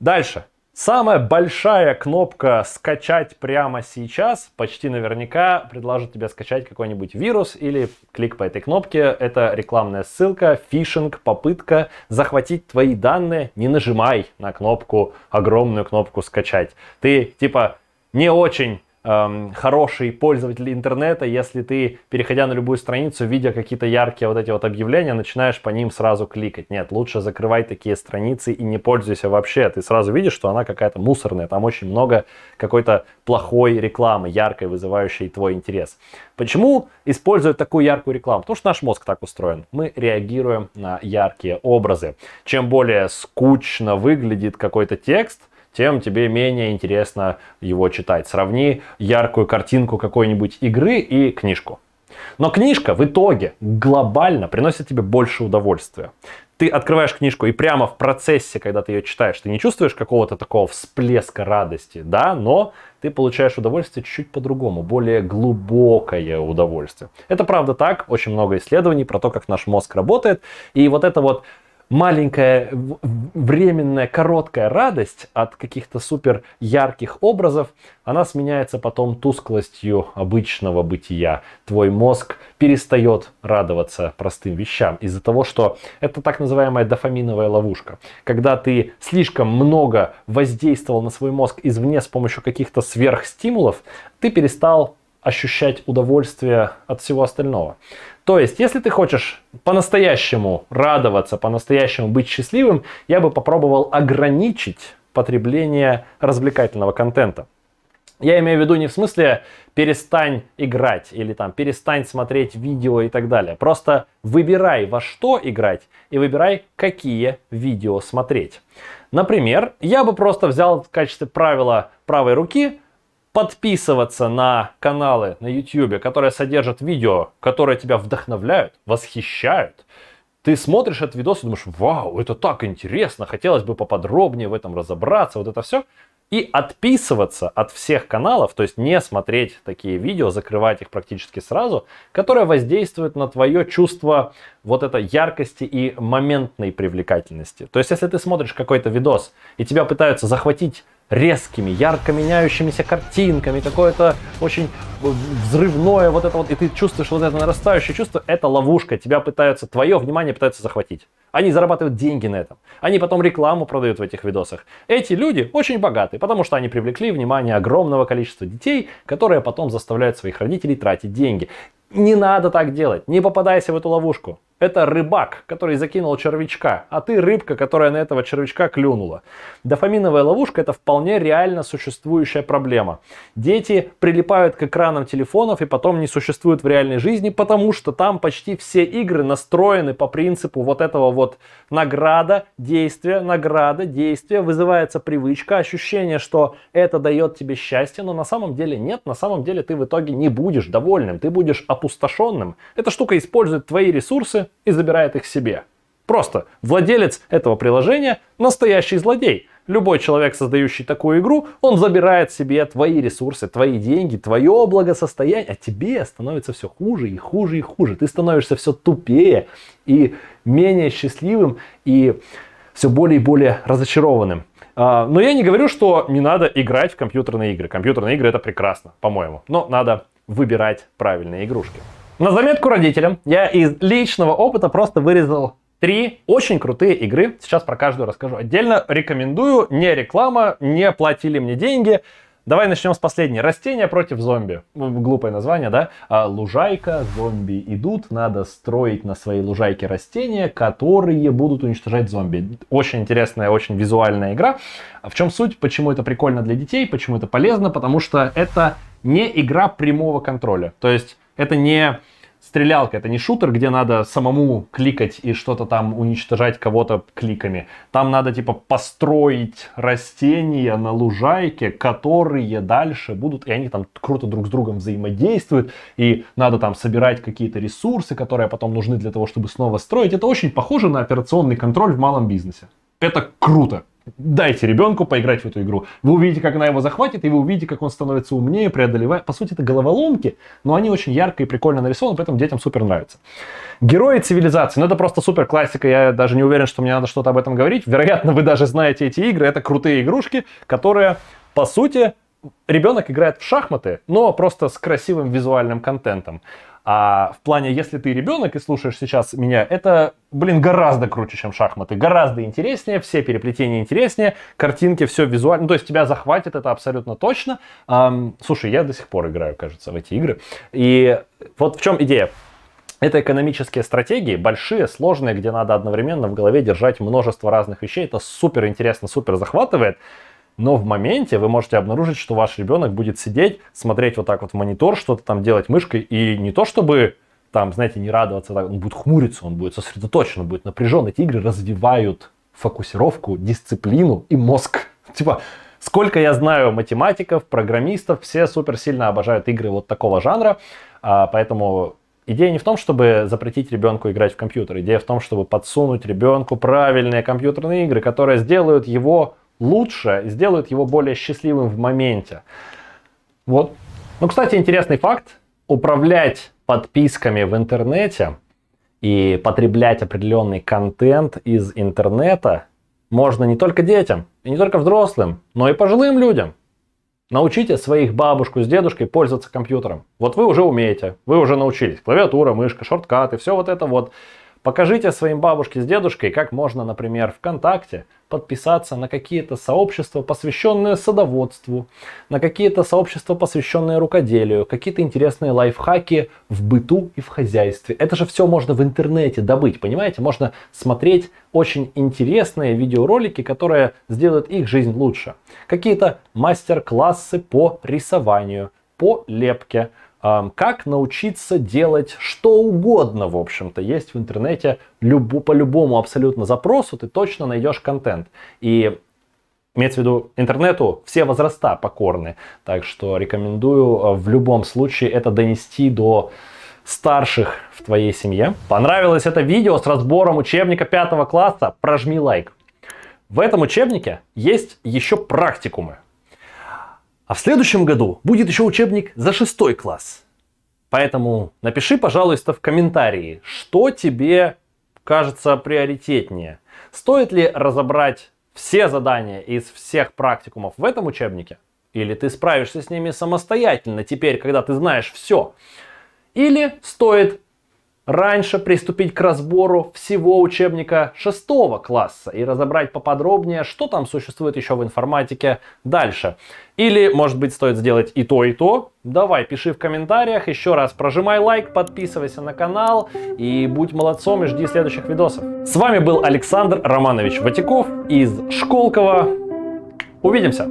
Дальше. Самая большая кнопка «Скачать прямо сейчас» почти наверняка предложит тебе скачать какой-нибудь вирус или клик по этой кнопке. Это рекламная ссылка, фишинг, попытка захватить твои данные. Не нажимай на кнопку, огромную кнопку «Скачать». Ты типа не очень эм, хороший пользователь интернета, если ты, переходя на любую страницу, видя какие-то яркие вот эти вот объявления, начинаешь по ним сразу кликать. Нет, лучше закрывай такие страницы и не пользуйся вообще. Ты сразу видишь, что она какая-то мусорная, там очень много какой-то плохой рекламы, яркой, вызывающей твой интерес. Почему используют такую яркую рекламу? Потому что наш мозг так устроен. Мы реагируем на яркие образы. Чем более скучно выглядит какой-то текст – тем тебе менее интересно его читать. Сравни яркую картинку какой-нибудь игры и книжку. Но книжка в итоге глобально приносит тебе больше удовольствия. Ты открываешь книжку и прямо в процессе, когда ты ее читаешь, ты не чувствуешь какого-то такого всплеска радости, да, но ты получаешь удовольствие чуть-чуть по-другому, более глубокое удовольствие. Это правда так, очень много исследований про то, как наш мозг работает, и вот это вот маленькая временная короткая радость от каких-то супер ярких образов, она сменяется потом тусклостью обычного бытия. Твой мозг перестает радоваться простым вещам из-за того, что это так называемая дофаминовая ловушка. Когда ты слишком много воздействовал на свой мозг извне с помощью каких-то сверхстимулов, ты перестал ощущать удовольствие от всего остального. То есть, если ты хочешь по-настоящему радоваться, по-настоящему быть счастливым, я бы попробовал ограничить потребление развлекательного контента. Я имею в виду не в смысле перестань играть или там перестань смотреть видео и так далее. Просто выбирай во что играть и выбирай какие видео смотреть. Например, я бы просто взял в качестве правила правой руки подписываться на каналы на YouTube, которые содержат видео, которые тебя вдохновляют, восхищают. Ты смотришь этот видос и думаешь, вау, это так интересно, хотелось бы поподробнее в этом разобраться, вот это все. И отписываться от всех каналов, то есть не смотреть такие видео, закрывать их практически сразу, которые воздействуют на твое чувство вот этой яркости и моментной привлекательности. То есть если ты смотришь какой-то видос и тебя пытаются захватить резкими, ярко меняющимися картинками, какое-то очень взрывное вот это вот, и ты чувствуешь вот это нарастающее чувство, это ловушка, тебя пытаются, твое внимание пытаются захватить. Они зарабатывают деньги на этом. Они потом рекламу продают в этих видосах. Эти люди очень богаты, потому что они привлекли внимание огромного количества детей, которые потом заставляют своих родителей тратить деньги. Не надо так делать, не попадайся в эту ловушку. Это рыбак, который закинул червячка, а ты рыбка, которая на этого червячка клюнула. Дофаминовая ловушка – это вполне реально существующая проблема. Дети прилипают к экранам телефонов и потом не существуют в реальной жизни, потому что там почти все игры настроены по принципу вот этого вот награда, действие, награда, действие, вызывается привычка, ощущение, что это дает тебе счастье, но на самом деле нет, на самом деле ты в итоге не будешь довольным, ты будешь опустошен опустошенным, эта штука использует твои ресурсы и забирает их себе. Просто владелец этого приложения – настоящий злодей. Любой человек, создающий такую игру, он забирает себе твои ресурсы, твои деньги, твое благосостояние, а тебе становится все хуже и хуже и хуже. Ты становишься все тупее и менее счастливым и все более и более разочарованным. А, но я не говорю, что не надо играть в компьютерные игры. Компьютерные игры это прекрасно, по-моему. Но надо выбирать правильные игрушки. На заметку родителям я из личного опыта просто вырезал три очень крутые игры. Сейчас про каждую расскажу отдельно. Рекомендую, не реклама, не платили мне деньги. Давай начнем с последней. Растения против зомби. Ну, глупое название, да? А, лужайка, зомби идут, надо строить на своей лужайке растения, которые будут уничтожать зомби. Очень интересная, очень визуальная игра. А в чем суть? Почему это прикольно для детей? Почему это полезно? Потому что это не игра прямого контроля. То есть это не стрелялка, это не шутер, где надо самому кликать и что-то там уничтожать кого-то кликами. Там надо типа построить растения на лужайке, которые дальше будут, и они там круто друг с другом взаимодействуют, и надо там собирать какие-то ресурсы, которые потом нужны для того, чтобы снова строить. Это очень похоже на операционный контроль в малом бизнесе. Это круто. Дайте ребенку поиграть в эту игру. Вы увидите, как она его захватит, и вы увидите, как он становится умнее, преодолевая. По сути, это головоломки, но они очень ярко и прикольно нарисованы, поэтому детям супер нравится. Герои цивилизации. Ну, это просто супер классика. Я даже не уверен, что мне надо что-то об этом говорить. Вероятно, вы даже знаете эти игры. Это крутые игрушки, которые, по сути, ребенок играет в шахматы, но просто с красивым визуальным контентом. А в плане, если ты ребенок и слушаешь сейчас меня, это, блин, гораздо круче, чем шахматы. Гораздо интереснее, все переплетения интереснее, картинки, все визуально. Ну, то есть тебя захватит это абсолютно точно. Эм, слушай, я до сих пор играю, кажется, в эти игры. И вот в чем идея. Это экономические стратегии, большие, сложные, где надо одновременно в голове держать множество разных вещей. Это супер интересно, супер захватывает но в моменте вы можете обнаружить, что ваш ребенок будет сидеть, смотреть вот так вот в монитор, что-то там делать мышкой, и не то чтобы там, знаете, не радоваться, так, он будет хмуриться, он будет сосредоточен, он будет напряжен. Эти игры развивают фокусировку, дисциплину и мозг. Типа, сколько я знаю математиков, программистов, все супер сильно обожают игры вот такого жанра, а, поэтому Идея не в том, чтобы запретить ребенку играть в компьютер. Идея в том, чтобы подсунуть ребенку правильные компьютерные игры, которые сделают его лучше, сделают его более счастливым в моменте. Вот. Ну, кстати, интересный факт. Управлять подписками в интернете и потреблять определенный контент из интернета можно не только детям, и не только взрослым, но и пожилым людям. Научите своих бабушку с дедушкой пользоваться компьютером. Вот вы уже умеете, вы уже научились. Клавиатура, мышка, шорткаты, все вот это вот. Покажите своим бабушке с дедушкой, как можно, например, ВКонтакте подписаться на какие-то сообщества, посвященные садоводству, на какие-то сообщества, посвященные рукоделию, какие-то интересные лайфхаки в быту и в хозяйстве. Это же все можно в интернете добыть, понимаете? Можно смотреть очень интересные видеоролики, которые сделают их жизнь лучше. Какие-то мастер-классы по рисованию, по лепке – как научиться делать что угодно, в общем-то. Есть в интернете любо, по любому абсолютно запросу ты точно найдешь контент. И имеется в виду интернету все возраста покорны. Так что рекомендую э, в любом случае это донести до старших в твоей семье. Понравилось это видео с разбором учебника 5 класса? Прожми лайк. В этом учебнике есть еще практикумы. А в следующем году будет еще учебник за шестой класс. Поэтому напиши, пожалуйста, в комментарии, что тебе кажется приоритетнее. Стоит ли разобрать все задания из всех практикумов в этом учебнике? Или ты справишься с ними самостоятельно теперь, когда ты знаешь все? Или стоит раньше приступить к разбору всего учебника 6 класса и разобрать поподробнее, что там существует еще в информатике дальше. Или, может быть, стоит сделать и то, и то. Давай, пиши в комментариях, еще раз прожимай лайк, подписывайся на канал и будь молодцом и жди следующих видосов. С вами был Александр Романович Ватяков из Школково. Увидимся!